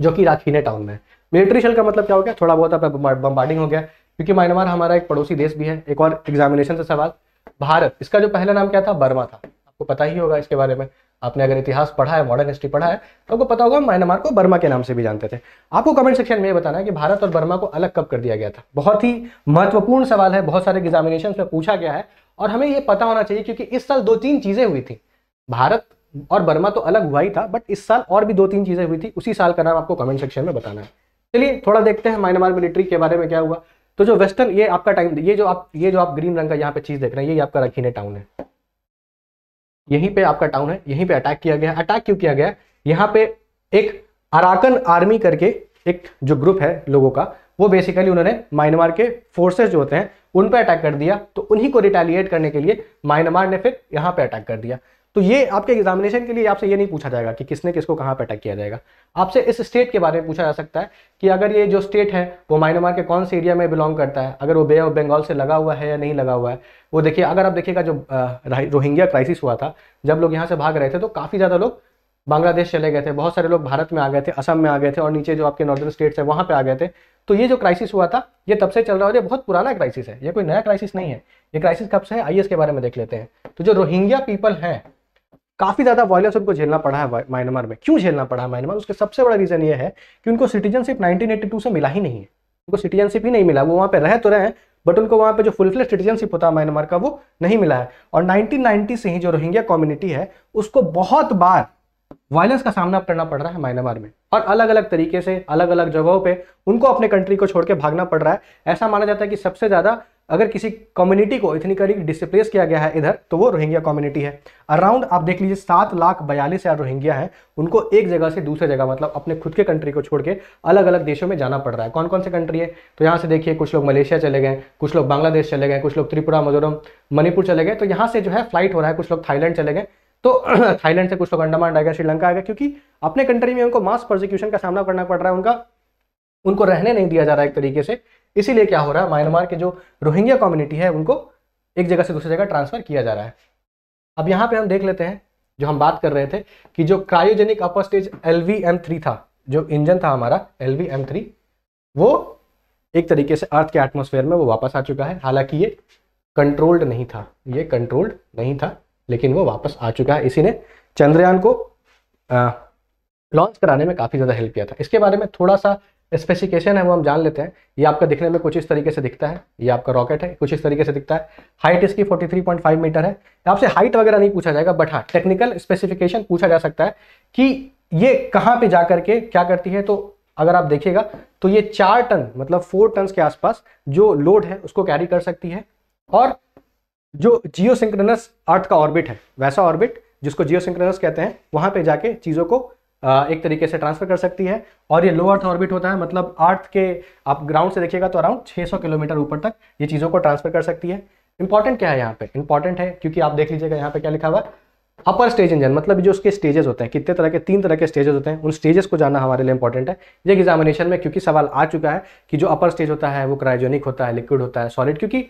जो कि राखीने टाउन में मिलिट्री शेल का मतलब क्या हो गया थोड़ा बहुत बम्बार्डिंग हो गया क्योंकि म्यांमार हमारा एक पड़ोसी देश भी है एक और एग्जामिनेशन से सवाल भारत इसका जो पहला नाम क्या था बर्मा था आपको पता ही होगा इसके बारे में आपने अगर इतिहास पढ़ा है मॉडर्न हिस्ट्री पढ़ा है तो आपको पता होगा म्यांमार को बर्मा के नाम से भी जानते थे आपको कमेंट सेक्शन में बताना है कि भारत और बर्मा को अलग कब कर दिया गया था बहुत ही महत्वपूर्ण सवाल है बहुत सारे एग्जामिनेशन में पूछा गया है और हमें यह पता होना चाहिए क्योंकि इस साल दो तीन चीज़ें हुई थी भारत और बर्मा तो अलग हुआ ही था बट इस साल और भी दो तीन चीज़ें हुई थी उसी साल का नाम आपको कमेंट सेक्शन में बताना है चलिए थोड़ा देखते हैं म्यांमार मिलिट्री के बारे में क्या हुआ तो जो वेस्टर्न ये आपका टाइम ये जो आप ये जो आप ग्रीन रंग का यहाँ पे चीज देख रहे हैं ये आपका रखीने टाउन है यहीं पे आपका टाउन है यहीं पे अटैक किया गया अटैक क्यों किया गया यहाँ पे एक अराकन आर्मी करके एक जो ग्रुप है लोगों का वो बेसिकली उन्होंने म्यांमार के फोर्सेज जो होते हैं उन पर अटैक कर दिया तो उन्हीं को रिटेलिएट करने के लिए म्यांमार ने फिर यहाँ पे अटैक कर दिया तो ये आपके एग्जामिनेशन के लिए आपसे ये नहीं पूछा जाएगा कि किसने किसको कहाँ पर अटैक किया जाएगा आपसे इस स्टेट के बारे में पूछा जा सकता है कि अगर ये जो स्टेट है वो म्यांमार के कौन से एरिया में बिलोंग करता है अगर वो बे ऑफ बंगाल से लगा हुआ है या नहीं लगा हुआ है वो देखिए अगर आप देखिएगा जो रोहिंग्या क्राइसिस हुआ था जब लोग यहाँ से भाग रहे थे तो काफ़ी ज़्यादा लोग बांग्लादेश चले गए थे बहुत सारे लोग भारत में आ गए थे असम में आ गए थे और नीचे जो आपके नॉर्दर्न स्टेट्स है वहाँ पे आ गए थे तो ये जो क्राइसिस हुआ था ये तब से चल रहा है ये बहुत पुराना क्राइसिस है ये कोई नया क्राइसिस नहीं है ये क्राइसिस कब से है आइए के बारे में देख लेते हैं तो जो रोहिंग्या पीपल हैं काफ़ी ज़्यादा वायलेंस उनको झेलना पड़ा है म्यांमार में क्यों झेलना पड़ा है म्यांमार उसके सबसे बड़ा रीज़न ये है कि उनको सिटीजनशिप टू से मिला ही नहीं है उनको सिटीजनशिप ही नहीं मिला वो वहां पर रह तो रहे हैं बट उनको वहां पे जो फुल फ्लेज सिटीजनशिप होता है म्यांमार का वो नहीं मिला है और 1990 से ही जो रोहिंग्या कम्युनिटी है उसको बहुत बार वायलेंस का सामना करना पड़ रहा है म्यांमार में और अलग अलग तरीके से अलग अलग जगहों पे उनको अपने कंट्री को छोड़ के भागना पड़ रहा है ऐसा माना जाता है कि सबसे ज़्यादा अगर किसी कम्युनिटी को इथनिकली डिस्प्लेस किया गया है इधर तो वो रोहिंग्या कम्युनिटी है अराउंड आप देख लीजिए सात लाख बयालीस हज़ार रोहिंग्या हैं उनको एक जगह से दूसरे जगह मतलब अपने खुद के कंट्री को छोड़ के अलग अलग देशों में जाना पड़ रहा है कौन कौन से कंट्री है तो यहाँ से देखिए कुछ लोग मलेशिया चले गए कुछ लोग बांग्लादेश चले गए कुछ लोग त्रिपुरा मिजोरम मणिपुर चले गए तो यहाँ से जो है फ्लाइट हो रहा है कुछ लोग थाईलैंड चले गए तो थाईलैंड से कुछ लोग अंडमान आ गए श्रीलंका आ गए क्योंकि अपने कंट्री में उनको मास प्रोसिक्यूशन का सामना करना पड़ रहा है उनका उनको रहने नहीं दिया जा रहा है एक तरीके से इसीलिए क्या हो रहा है म्यांमार के जो रोहिंग्या कम्युनिटी है उनको एक जगह से दूसरी जगह ट्रांसफर किया जा रहा है अब यहाँ पे हम देख लेते हैं जो हम बात कर रहे थे कि जो cryogenic upper stage L V M three था जो इंजन था हमारा एल वी एम थ्री वो एक तरीके से अर्थ के एटमोसफेयर में वो वापस आ चुका है हालांकि ये कंट्रोल्ड नहीं था ये कंट्रोल्ड नहीं था लेकिन वो वापस आ चुका है इसी ने चंद्रयान को लॉन्च कराने में काफ़ी ज़्यादा हेल्प किया था इसके बारे में थोड़ा सा स्पेसिफिकेशन है वो हम जान लेते हैं ये आपका दिखने में कुछ इस तरीके से दिखता है ये आपका रॉकेट है कुछ इस तरीके से दिखता है हाइट इसकी 43.5 मीटर है आपसे हाइट वगैरह नहीं पूछा जाएगा बट हाँ टेक्निकल स्पेसिफिकेशन पूछा जा सकता है कि ये कहाँ पे जा करके क्या करती है तो अगर आप देखिएगा तो ये चार टन मतलब फोर टन के आसपास जो लोड है उसको कैरी कर सकती है और जो जियो अर्थ का ऑर्बिट है वैसा ऑर्बिट जिसको जियो कहते हैं वहां पर जाके चीज़ों को एक तरीके से ट्रांसफर कर सकती है और ये लो अर्थ ऑर्बिट होता है मतलब अर्थ के आप ग्राउंड से देखिएगा तो अराउंड 600 किलोमीटर ऊपर तक ये चीज़ों को ट्रांसफर कर सकती है इंपॉर्टेंट क्या है यहाँ पे इंपॉर्टेंट है क्योंकि आप देख लीजिएगा यहाँ पे क्या लिखा हुआ है अपर स्टेज इंजन मतलब जो उसके स्टेजेस होते हैं कितने तरह के तीन तरह के स्टेजेस होते हैं उन स्टेजेस को जानना हमारे लिए इंपॉर्टेंट है ये एग्जामिनेशन में क्योंकि सवाल आ चुका है कि जो अपर स्टेज होता है वो क्रायोजेनिक होता है लिक्विड होता है सॉलिड क्योंकि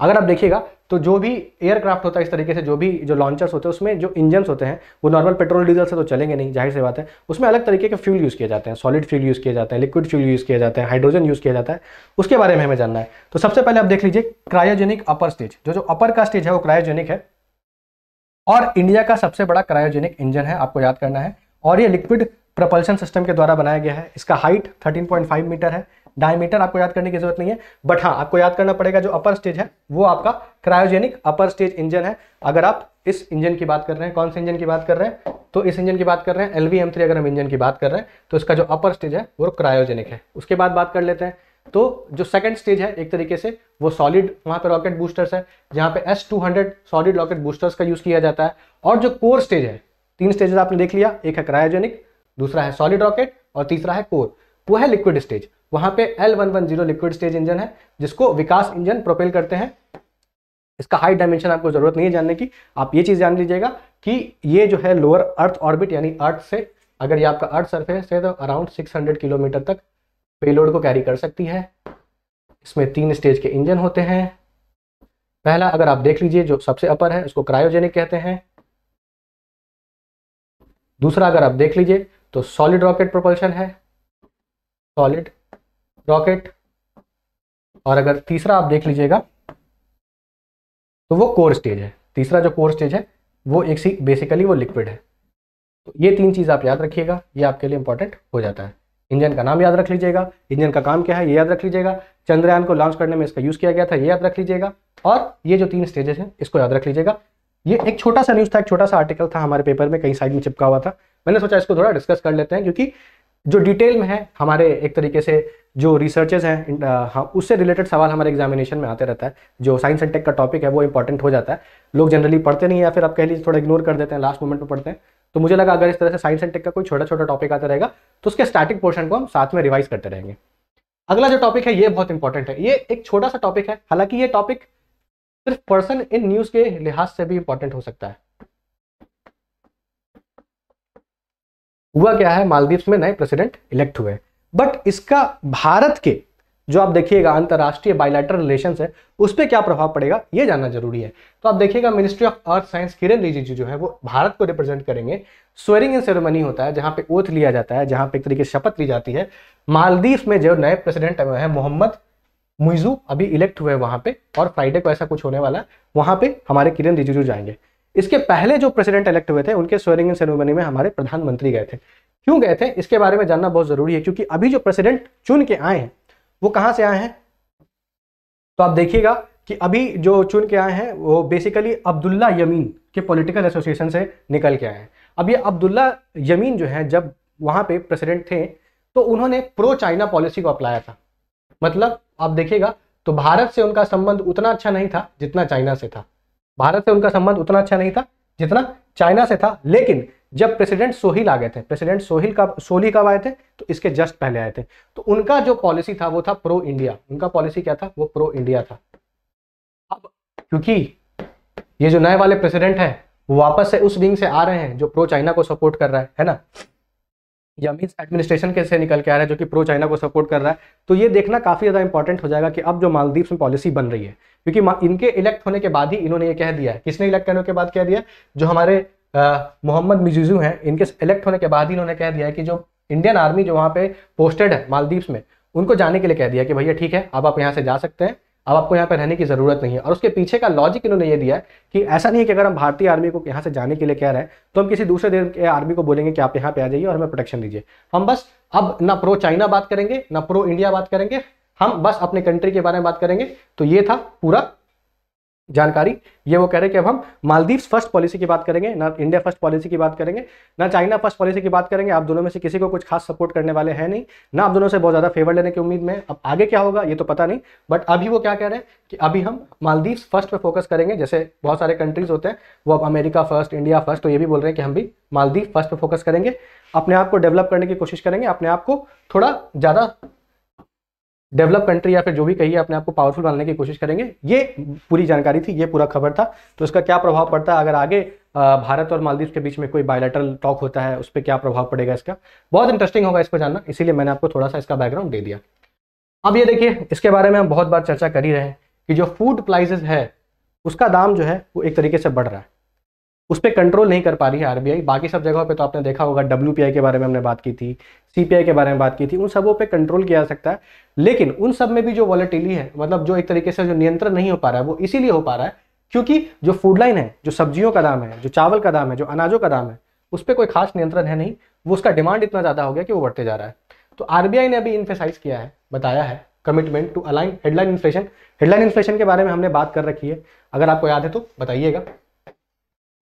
अगर आप देखिएगा तो जो भी एयरक्राफ्ट होता है इस तरीके से जो भी जो लॉन्चर्स होते हैं उसमें जो इंजन होते हैं वो नॉर्मल पेट्रोल डीजल से तो चलेंगे नहीं जाहिर सी बात है उसमें अलग तरीके के फ्यूल यूज़ किए जाते हैं सॉलिड फ्यूल यूज़ किए जाते हैं लिक्विड फ्यूल यूज़ किए जाते हैं हाइड्रोजन यूज़ किया जाता है उसके बारे में हमें जानना है तो सबसे पहले आप देख लीजिए क्रायोजेनिक अपर स्टेज जो जो अपर का स्टेज है वो क्रायोजेनिक है और इंडिया का सबसे बड़ा क्रायोजेनिक इंजन है आपको याद करना है और ये लिक्विड प्रपल्शन सिस्टम के द्वारा बनाया गया है इसका हाइट 13.5 मीटर है डायमीटर आपको याद करने की जरूरत नहीं है बट हाँ आपको याद करना पड़ेगा जो अपर स्टेज है वो आपका क्रायोजेनिक अपर स्टेज इंजन है अगर आप इस इंजन की बात कर रहे हैं कौन से इंजन की बात कर रहे हैं तो इस इंजन की बात कर रहे हैं एल अगर हम इंजन की बात कर रहे हैं तो इसका जो अपर स्टेज है वो क्रायोजेनिक है उसके बाद बात कर लेते हैं तो जो सेकंड स्टेज है एक तरीके से वो सॉलिड वहां पे रॉकेट बूस्टर्स है जहां पे S two hundred solid rocket boosters का यूज़ किया जाता है और जो कोर स्टेज है तीन स्टेजेस आपने देख लिया एक है क्रायोजेनिक दूसरा है सॉलिड रॉकेट और तीसरा है कोर वो है लिक्विड स्टेज वहां पे L one one zero liquid stage engine है जिसको विकास इंजन प्रोपेल करते हैं इसका हाई डायमेंशन आपको ज़रूरत नहीं है जानने की आप ये चीज़ जान लीजिएगा कि ये जो है लोअर अर्थ ऑर्बिट यानी अर्थ से अगर ये आपका अर्थ सरफेस है तो अराउंड 600 किलोमीटर तक पेलोड को कैरी कर सकती है इसमें तीन स्टेज के इंजन होते हैं पहला अगर आप देख लीजिए जो सबसे अपर है उसको क्रायोजेनिक कहते हैं दूसरा अगर आप देख लीजिए तो सॉलिड रॉकेट प्रोपल्शन है सॉलिड रॉकेट और अगर तीसरा आप देख लीजिएगा तो वो कोर स्टेज है तीसरा जो कोर स्टेज है वो एक सी बेसिकली वो लिक्विड है तो ये तीन चीज़ आप याद रखिएगा ये आपके लिए इंपॉर्टेंट हो जाता है इंजन का नाम याद रख लीजिएगा इंजन का काम क्या है ये याद रख लीजिएगा चंद्रयान को लॉन्च करने में इसका यूज़ किया गया था ये याद रख लीजिएगा और ये जो तीन स्टेजेस हैं इसको याद रख लीजिएगा ये एक छोटा सा न्यूज़ था एक छोटा सा आर्टिकल था हमारे पेपर में कहीं साइड में चिपका हुआ था मैंने सोचा इसको थोड़ा डिस्कस कर लेते हैं क्योंकि जो डिटेल में है हमारे एक तरीके से जो रिसर्चेज हैं हाँ उससे रिलेटेड सवाल हमारे एग्जामिनेशन में आते रहता है जो साइंस एंड टेक का टॉपिक है वो इंपॉर्टेंट हो जाता है लोग जनरली पढ़ते नहीं या फिर आप कह लीजिए थोड़ा इग्नोर कर देते हैं लास्ट मोमेंट पर पढ़ते हैं तो मुझे लगा अगर इस तरह से साइंस एंड टेक का कोई छोटा छोटा टॉपिक आता रहेगा तो उसके स्टैटिक पोर्शन को हम साथ में रिवाइज करते रहेंगे अगला जो टॉपिक है ये बहुत इंपॉर्टेंट है ये एक छोटा सा टॉपिक है हालांकि ये टॉपिक सिर्फ पर्सन इन न्यूज के लिहाज से भी इंपॉर्टेंट हो सकता है हुआ क्या है मालदीव्स में नए प्रेसिडेंट इलेक्ट हुए बट इसका भारत के जो आप देखिएगा अंतर्राष्ट्रीय बायोलेटरल रिलेशन है उस पर क्या प्रभाव पड़ेगा ये जानना जरूरी है तो आप देखिएगा ministry of earth science Kiren Rijiju जो है वो भारत को रिप्रेजेंट करेंगे स्वेरिंग इन सेरेमनी होता है जहाँ पे ओथ लिया जाता है जहाँ पे एक तरीके से शपथ ली जाती है मालदीव में जो नए प्रेसिडेंट हैं मोहम्मद मुइजू अभी इलेक्ट हुए वहाँ पे और फ्राइडे को ऐसा कुछ होने वाला है वहाँ पे हमारे किरण रिजिजू जाएंगे इसके पहले जो प्रेसिडेंट इलेक्ट हुए थे उनके स्वेरिंग इन सेरेमनी में हमारे प्रधानमंत्री गए थे क्यों गए थे इसके बारे में जानना बहुत जरूरी है क्योंकि अभी जो प्रेसिडेंट चुन के आए हैं वो कहाँ से आए हैं तो आप देखिएगा कि अभी जो चुन के आए हैं वो बेसिकली अब्दुल्ला यमीन के पॉलिटिकल एसोसिएशन से निकल के आए हैं अब ये अब्दुल्ला यमीन जो है जब वहाँ पे प्रेसिडेंट थे तो उन्होंने प्रो चाइना पॉलिसी को अपनाया था मतलब आप देखिएगा तो भारत से उनका संबंध उतना अच्छा नहीं था जितना चाइना से था भारत से उनका संबंध उतना अच्छा नहीं था जितना चाइना से था लेकिन जब प्रेसिडेंट सोहिल आ गए थे प्रेसिडेंट सोहिल कब सोली कब आए थे तो इसके जस्ट पहले आए थे तो उनका जो पॉलिसी था वो था प्रो इंडिया उनका पॉलिसी क्या था वो प्रो इंडिया था अब क्योंकि ये जो नए वाले प्रेसिडेंट हैं वो वापस से उस विंग से आ रहे हैं जो प्रो चाइना को सपोर्ट कर रहा है है ना या मीन्स एडमिनिस्ट्रेशन कैसे निकल के आ रहा है जो कि प्रो चाइना को सपोर्ट कर रहा है तो ये देखना काफ़ी ज़्यादा इंपॉर्टेंट हो जाएगा कि अब जो मालदीव में पॉलिसी बन रही है क्योंकि इनके इलेक्ट होने के बाद ही इन्होंने ये कह दिया है किसने इलेक्ट करने के बाद कह दिया जो हमारे मोहम्मद मिजिजू हैं इनके इलेक्ट होने के बाद ही इन्होंने कह दिया कि जो इंडियन आर्मी जो वहाँ पे पोस्टेड है मालदीव्स में उनको जाने के लिए कह दिया कि भैया ठीक है अब आप यहाँ से जा सकते हैं अब आपको यहाँ पर रहने की ज़रूरत नहीं है और उसके पीछे का लॉजिक इन्होंने ये दिया है कि ऐसा नहीं है कि अगर हम भारतीय आर्मी को यहाँ से जाने के लिए कह रहे हैं तो हम किसी दूसरे देश के आर्मी को बोलेंगे कि आप यहाँ पे आ जाइए और हमें प्रोटेक्शन दीजिए हम बस अब ना प्रो चाइना बात करेंगे ना प्रो इंडिया बात करेंगे हम बस अपने कंट्री के बारे में बात करेंगे तो ये था पूरा जानकारी ये वो कह रहे हैं कि अब हम मालदीव्स फर्स्ट पॉलिसी की बात करेंगे ना इंडिया फर्स्ट पॉलिसी की बात करेंगे ना चाइना फर्स्ट पॉलिसी की बात करेंगे आप दोनों में से किसी को कुछ खास सपोर्ट करने वाले हैं नहीं ना आप दोनों से बहुत ज़्यादा फेवर लेने की उम्मीद में अब आगे क्या होगा ये तो पता नहीं बट अभी वो क्या कह रहे हैं कि अभी हम मालदीव्स फर्स्ट पर फोकस करेंगे जैसे बहुत सारे कंट्रीज होते हैं वो अब अमेरिका फर्स्ट इंडिया फर्स्ट तो ये भी बोल रहे हैं कि हम भी मालदीव फर्स्ट पर फोकस करेंगे अपने आप को डेवलप करने की कोशिश करेंगे अपने आप को थोड़ा ज़्यादा डेवलप कंट्री या फिर जो भी कहिए अपने आपको पावरफुल बनाने की कोशिश करेंगे ये पूरी जानकारी थी ये पूरा खबर था तो इसका क्या प्रभाव पड़ता है अगर आगे भारत और मालदीव के बीच में कोई बायोलेटरल टॉक होता है उस पर क्या प्रभाव पड़ेगा इसका बहुत इंटरेस्टिंग होगा इसको जानना इसीलिए मैंने आपको थोड़ा सा इसका बैकग्राउंड दे दिया अब ये देखिए इसके बारे में हम बहुत बार चर्चा कर ही रहे हैं कि जो फूड प्राइजेज है उसका दाम जो है वो एक तरीके से बढ़ रहा है उस पर कंट्रोल नहीं कर पा रही है आरबीआई बाकी सब जगहों पे तो आपने देखा होगा डब्ल्यू के बारे में हमने बात की थी सीपीआई के बारे में बात की थी उन सबों पे कंट्रोल किया जा सकता है लेकिन उन सब में भी जो वॉलेटिली है मतलब जो एक तरीके से जो नियंत्रण नहीं हो पा रहा है वो इसीलिए हो पा रहा है क्योंकि जो फूड लाइन है जो सब्जियों का दाम है जो चावल का दाम है जो अनाजों का दाम है उस पर कोई खास नियंत्रण है नहीं वो उसका डिमांड इतना ज़्यादा हो गया कि वो बढ़ते जा रहा है तो आरबीआई ने अभी इन्फेसाइज किया है बताया है commitment to align headline inflation headline inflation के बारे में हमने बात कर रखी है अगर आपको याद है तो बताइएगा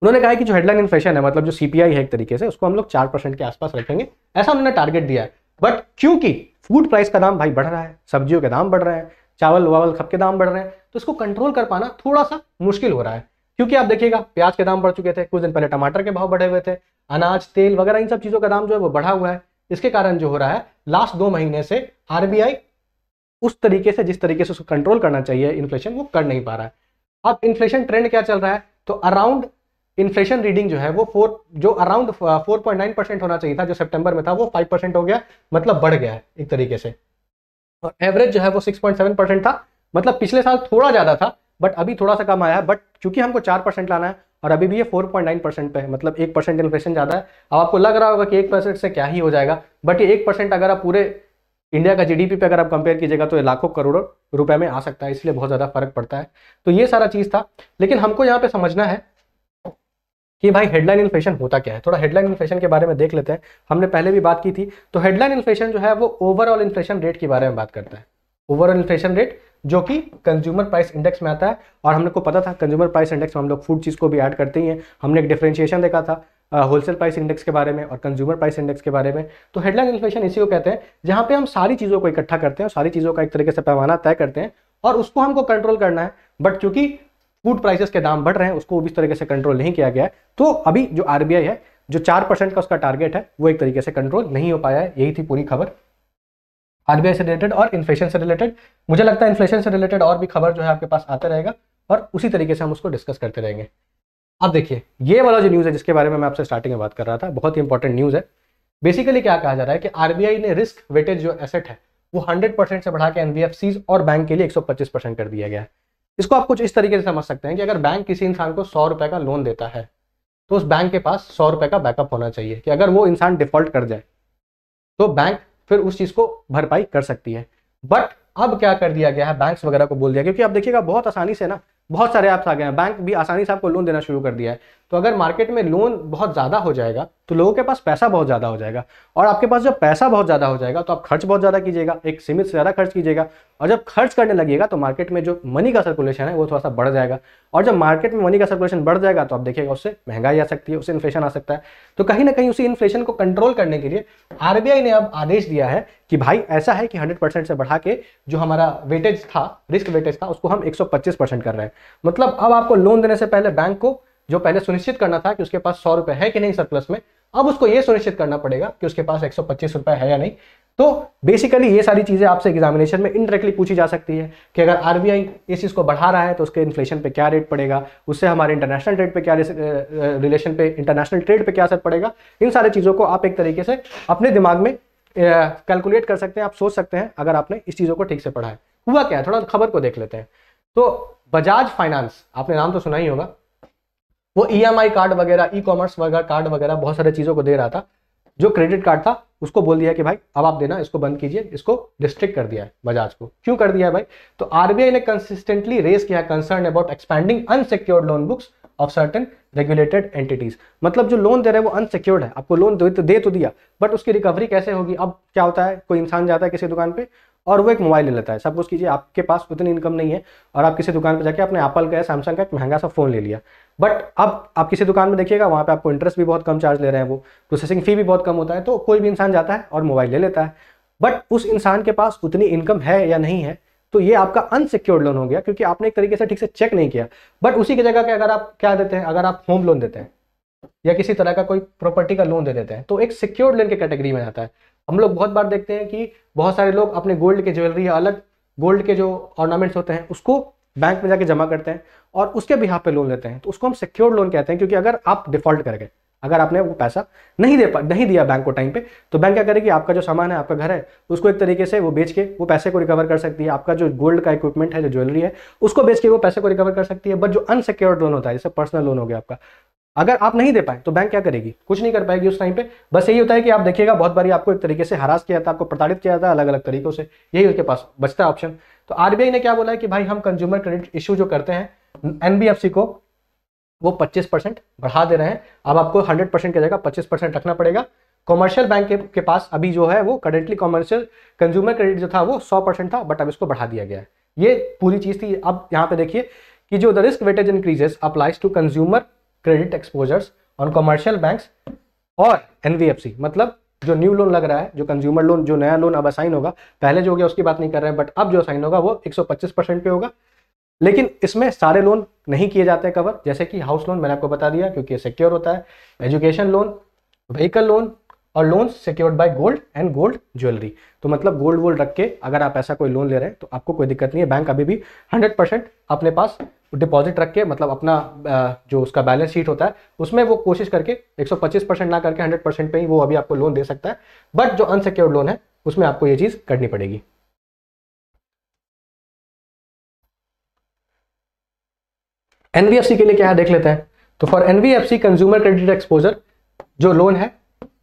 उन्होंने कहा कि जो हेडलाइन इन्फ्लेशन है मतलब जो सीपीआई है एक तरीके से उसको हम लोग चार परसेंट के आसपास रखेंगे ऐसा उन्होंने टारगेट दिया है बट क्योंकि फूड प्राइस का दाम भाई बढ़ रहा है सब्जियों के दाम बढ़ रहे हैं चावल वावल खप के दाम बढ़ रहे हैं तो इसको कंट्रोल कर पाना थोड़ा सा मुश्किल हो रहा है क्योंकि आप देखिएगा प्याज के दाम बढ़ चुके थे कुछ दिन पहले टमाटर के भाव बढ़े हुए थे अनाज तेल वगैरह इन सब चीज़ों का दाम जो है वो बढ़ा हुआ है इसके कारण जो हो रहा है लास्ट दो महीने से आरबीआई उस तरीके से जिस तरीके से उसको कंट्रोल करना चाहिए इन्फ्लेशन वो कर नहीं पा रहा है अब इन्फ्लेशन ट्रेंड क्या चल रहा है तो अराउंड इन्फ्लेशन रीडिंग जो है वो फोर जो around four point nine percent होना चाहिए था जो सितंबर में था वो फाइव परसेंट हो गया मतलब बढ़ गया है एक तरीके से और एवरेज जो है वो सिक्स पॉइंट सेवन परसेंट था मतलब पिछले साल थोड़ा ज़्यादा था बट अभी थोड़ा सा कम आया है बट चूंकि हमको चार परसेंट लाना है और अभी भी ये फोर पॉइंट नाइन परसेंट पे है मतलब एक परसेंट इन्फ्लेशन ज़्यादा है अब आपको लग रहा होगा कि एक परसेंट से क्या ही हो जाएगा बट ये एक परसेंट अगर आप पूरे इंडिया का जीडीपी पे अगर आप कंपेयर कीजिएगा तो ये लाखों करोड़ों रुपए में आ सकता है इसलिए बहुत ज़्यादा फर्क पड़ता है तो ये सारा चीज़ था लेकिन हमको यहाँ पे समझना है कि भाई हेडलाइन इन्फ्लेशन होता क्या है थोड़ा हेडलाइन इन्फ्लेशन के बारे में देख लेते हैं हमने पहले भी बात की थी तो हेडलाइन इन्फ्लेशन जो है वो ओवरऑल इन्फ्लेशन रेट के बारे में बात करता है ओवरऑल इन्फ्लेशन रेट जो कि कंज्यूमर प्राइस इंडेक्स में आता है और हमने को पता था कंज्यूमर प्राइस इंडेक्स में हम लोग फूड चीज़ को भी ऐड करते ही हैं हमने एक डिफ्रेंशिएशन देखा था होलसेल प्राइस इंडेक्स के बारे में और कंज्यूमर प्राइस इंडेक्स के बारे में तो हेडलाइन इन्फ्लेशन इसी को कहते हैं जहाँ पे हम सारी चीज़ों को इकट्ठा करते हैं सारी चीज़ों का एक तरीके से पैमाना तय करते हैं और उसको हमको कंट्रोल करना है बट क्योंकि फूड प्राइसेस के दाम बढ़ रहे हैं उसको इस तरीके से कंट्रोल नहीं किया गया है तो अभी जो आरबीआई है जो चार परसेंट का उसका टारगेट है वो एक तरीके से कंट्रोल नहीं हो पाया है यही थी पूरी खबर आरबीआई से रिलेटेड और इन्फ्लेशन से रिलेटेड मुझे लगता है इन्फ्लेशन से रिलेटेड और भी खबर जो है आपके पास आता रहेगा और उसी तरीके से हम उसको डिस्कस करते रहेंगे अब देखिए ये वाला जो न्यूज़ है जिसके बारे में मैं आपसे स्टार्टिंग में बात कर रहा था बहुत ही इंपॉर्टेंट न्यूज़ है बेसिकली क्या कहा जा रहा है कि आरबीआई ने रिस्क वेटेज जो एसेट है वो 100 परसेंट से बढ़ा के एनबीएफसी और बैंक के लिए 125 परसेंट कर दिया गया है इसको आप कुछ इस तरीके से समझ सकते हैं कि अगर बैंक किसी इंसान को सौ रुपए का लोन देता है तो उस बैंक के पास सौ रुपए का बैकअप होना चाहिए कि अगर वो इंसान डिफॉल्ट कर जाए तो बैंक फिर उस चीज को भरपाई कर सकती है बट अब क्या कर दिया गया है बैंक वगैरह को बोल दिया क्योंकि आप देखिएगा बहुत आसानी से ना बहुत सारे ऐप्स आ गए हैं बैंक भी आसानी से आपको लोन देना शुरू कर दिया है तो अगर मार्केट में लोन बहुत ज़्यादा हो जाएगा तो लोगों के पास पैसा बहुत ज़्यादा हो जाएगा और आपके पास जब पैसा बहुत ज़्यादा हो जाएगा तो आप खर्च बहुत ज़्यादा कीजिएगा एक सीमित से ज़्यादा खर्च कीजिएगा और जब खर्च करने लगेगा तो मार्केट में जो मनी का सर्कुलेशन है वो थोड़ा सा बढ़ जाएगा और जब मार्केट में मनी का सर्कुलेशन बढ़ जाएगा तो आप देखिएगा उससे महंगाई आ सकती है उससे इन्फ्लेशन आ सकता है तो कहीं ना कहीं उसी इन्फ्लेशन को कंट्रोल करने के लिए आरबीआई ने अब आदेश दिया है कि भाई ऐसा है कि हंड्रेड से बढ़ा के जो हमारा वेटेज था रिस्क वेटेज था उसको हम एक कर रहे हैं मतलब अब आपको लोन देने से पहले बैंक को जो पहले सुनिश्चित करना था कि उसके पास सौ रुपए है कि नहीं सरप्लस में अब उसको यह सुनिश्चित करना पड़ेगा कि उसके पास एक रुपए है या नहीं तो बेसिकली ये सारी चीज़ें आपसे एग्जामिनेशन में इनडायरेक्टली पूछी जा सकती है कि अगर आरबीआई इस चीज़ को बढ़ा रहा है तो उसके इन्फ्लेशन पे क्या रेट पड़ेगा उससे हमारे इंटरनेशनल ट्रेड पे क्या रिलेशन पे इंटरनेशनल ट्रेड पे क्या असर पड़ेगा इन सारी चीज़ों को आप एक तरीके से अपने दिमाग में कैलकुलेट कर सकते हैं आप सोच सकते हैं अगर आपने इस चीज़ों को ठीक से पढ़ा है हुआ क्या है थोड़ा खबर को देख लेते हैं तो बजाज फाइनेंस आपने नाम तो सुना ही होगा वो ई e कार्ड वगैरह ई कॉमर्स वगैरह कार्ड वगैरह बहुत सारी चीज़ों को दे रहा था जो क्रेडिट कार्ड था उसको बोल दिया कि भाई अब आप देना इसको बंद कीजिए इसको रिस्ट्रिक्ट कर दिया है बजाज को क्यों कर दिया है भाई तो आरबीआई ने कंसिस्टेंटली रेस किया concern about expanding unsecured loan books of certain regulated entities मतलब जो लोन दे रहे हैं वो अनसिक्योर्ड है आपको लोन दे तो दे तो दिया बट उसकी रिकवरी कैसे होगी अब क्या होता है कोई इंसान जाता है किसी दुकान पर और वो एक मोबाइल ले लेता है सपोज कीजिए आपके पास उतनी इनकम नहीं है और आप किसी दुकान पर जाकर अपने एप्पल का या सैमसंग का एक महंगा सा फ़ोन ले लिया बट अब आप किसी दुकान में देखिएगा वहाँ पर आपको इंटरेस्ट भी बहुत कम चार्ज ले रहे हैं वो प्रोसेसिंग फ़ी भी बहुत कम होता है तो कोई भी इंसान जाता है और मोबाइल ले लेता है बट उस इंसान के पास उतनी इनकम है या नहीं है तो ये आपका अनसिक्योर्ड लोन हो गया क्योंकि आपने एक तरीके से ठीक से चेक नहीं किया बट उसी की जगह के अगर आप क्या देते हैं अगर आप होम लोन देते हैं या किसी तरह का कोई प्रॉपर्टी का लोन दे देते हैं तो एक सिक्योर्ड लोन के कैटेगरी में आता है हम लोग बहुत बार देखते हैं कि बहुत सारे लोग अपने गोल्ड के ज्वेलरी या अलग गोल्ड के जो ऑर्नामेंट्स होते हैं उसको बैंक में जाके जमा करते हैं और उसके बिहार पे लोन लेते हैं तो उसको हम सिक्योर्ड लोन कहते हैं क्योंकि अगर आप डिफॉल्ट कर गए अगर आपने वो पैसा नहीं दे पा नहीं दिया बैंक को टाइम पे तो बैंक क्या करेगी आपका जो सामान है आपका घर है उसको एक तरीके से वो बेच के वो पैसे को रिकवर कर सकती है आपका जो गोल्ड का इक्विपमेंट है जो ज्वेलरी है उसको बेच के वो पैसे को रिकवर कर सकती है बट जो अनसिक्योर्ड लोन होता है जैसे पर्सनल लोन हो गया आपका अगर आप नहीं दे पाए तो बैंक क्या करेगी कुछ नहीं कर पाएगी उस टाइम पे बस यही होता है कि आप देखिएगा बहुत बारी आपको एक तरीके से हरास किया था आपको प्रताड़ित किया था अलग अलग तरीकों से यही उसके पास बचता है ऑप्शन तो आरबीआई ने क्या बोला है कि भाई हम कंज्यूमर क्रेडिट इश्यू जो करते हैं एनबीएफसी को वो पच्चीस परसेंट बढ़ा दे रहे हैं अब आपको हंड्रेड परसेंट की जगह पच्चीस परसेंट रखना पड़ेगा कॉमर्शियल बैंक के, के पास अभी जो है वो करेंटली कॉमर्शियल कंज्यूमर क्रेडिट जो था वो सौ परसेंट था बट अब इसको बढ़ा दिया गया है ये पूरी चीज थी अब यहाँ पे देखिए कि जो the risk weightage increases applies to consumer credit exposures on commercial banks और एनवीएफसी मतलब जो न्यू लोन लग रहा है जो कंज्यूमर लोन जो नया लोन अब असाइन होगा पहले जो हो गया उसकी बात नहीं कर रहे हैं बट अब जो असाइन होगा वो 125 परसेंट पे होगा लेकिन इसमें सारे लोन नहीं किए जाते हैं कवर जैसे कि हाउस लोन मैंने आपको बता दिया क्योंकि ये सिक्योर होता है एजुकेशन लोन व्हीकल लोन और loan secured by gold and gold jewellery तो मतलब गोल्ड वोल्ड रख के अगर आप ऐसा कोई लोन ले रहे हैं तो आपको कोई दिक्कत नहीं है बैंक अभी भी 100 परसेंट अपने पास डिपॉजिट रख के मतलब अपना जो उसका बैलेंस शीट होता है उसमें वो कोशिश करके 125 परसेंट ना करके 100 परसेंट पर ही वो अभी आपको लोन दे सकता है बट जो अनसिक्योर्ड लोन है उसमें आपको ये चीज़ करनी पड़ेगी एनवीएफसी के लिए क्या है देख लेते हैं तो for NBFC consumer credit exposure जो लोन है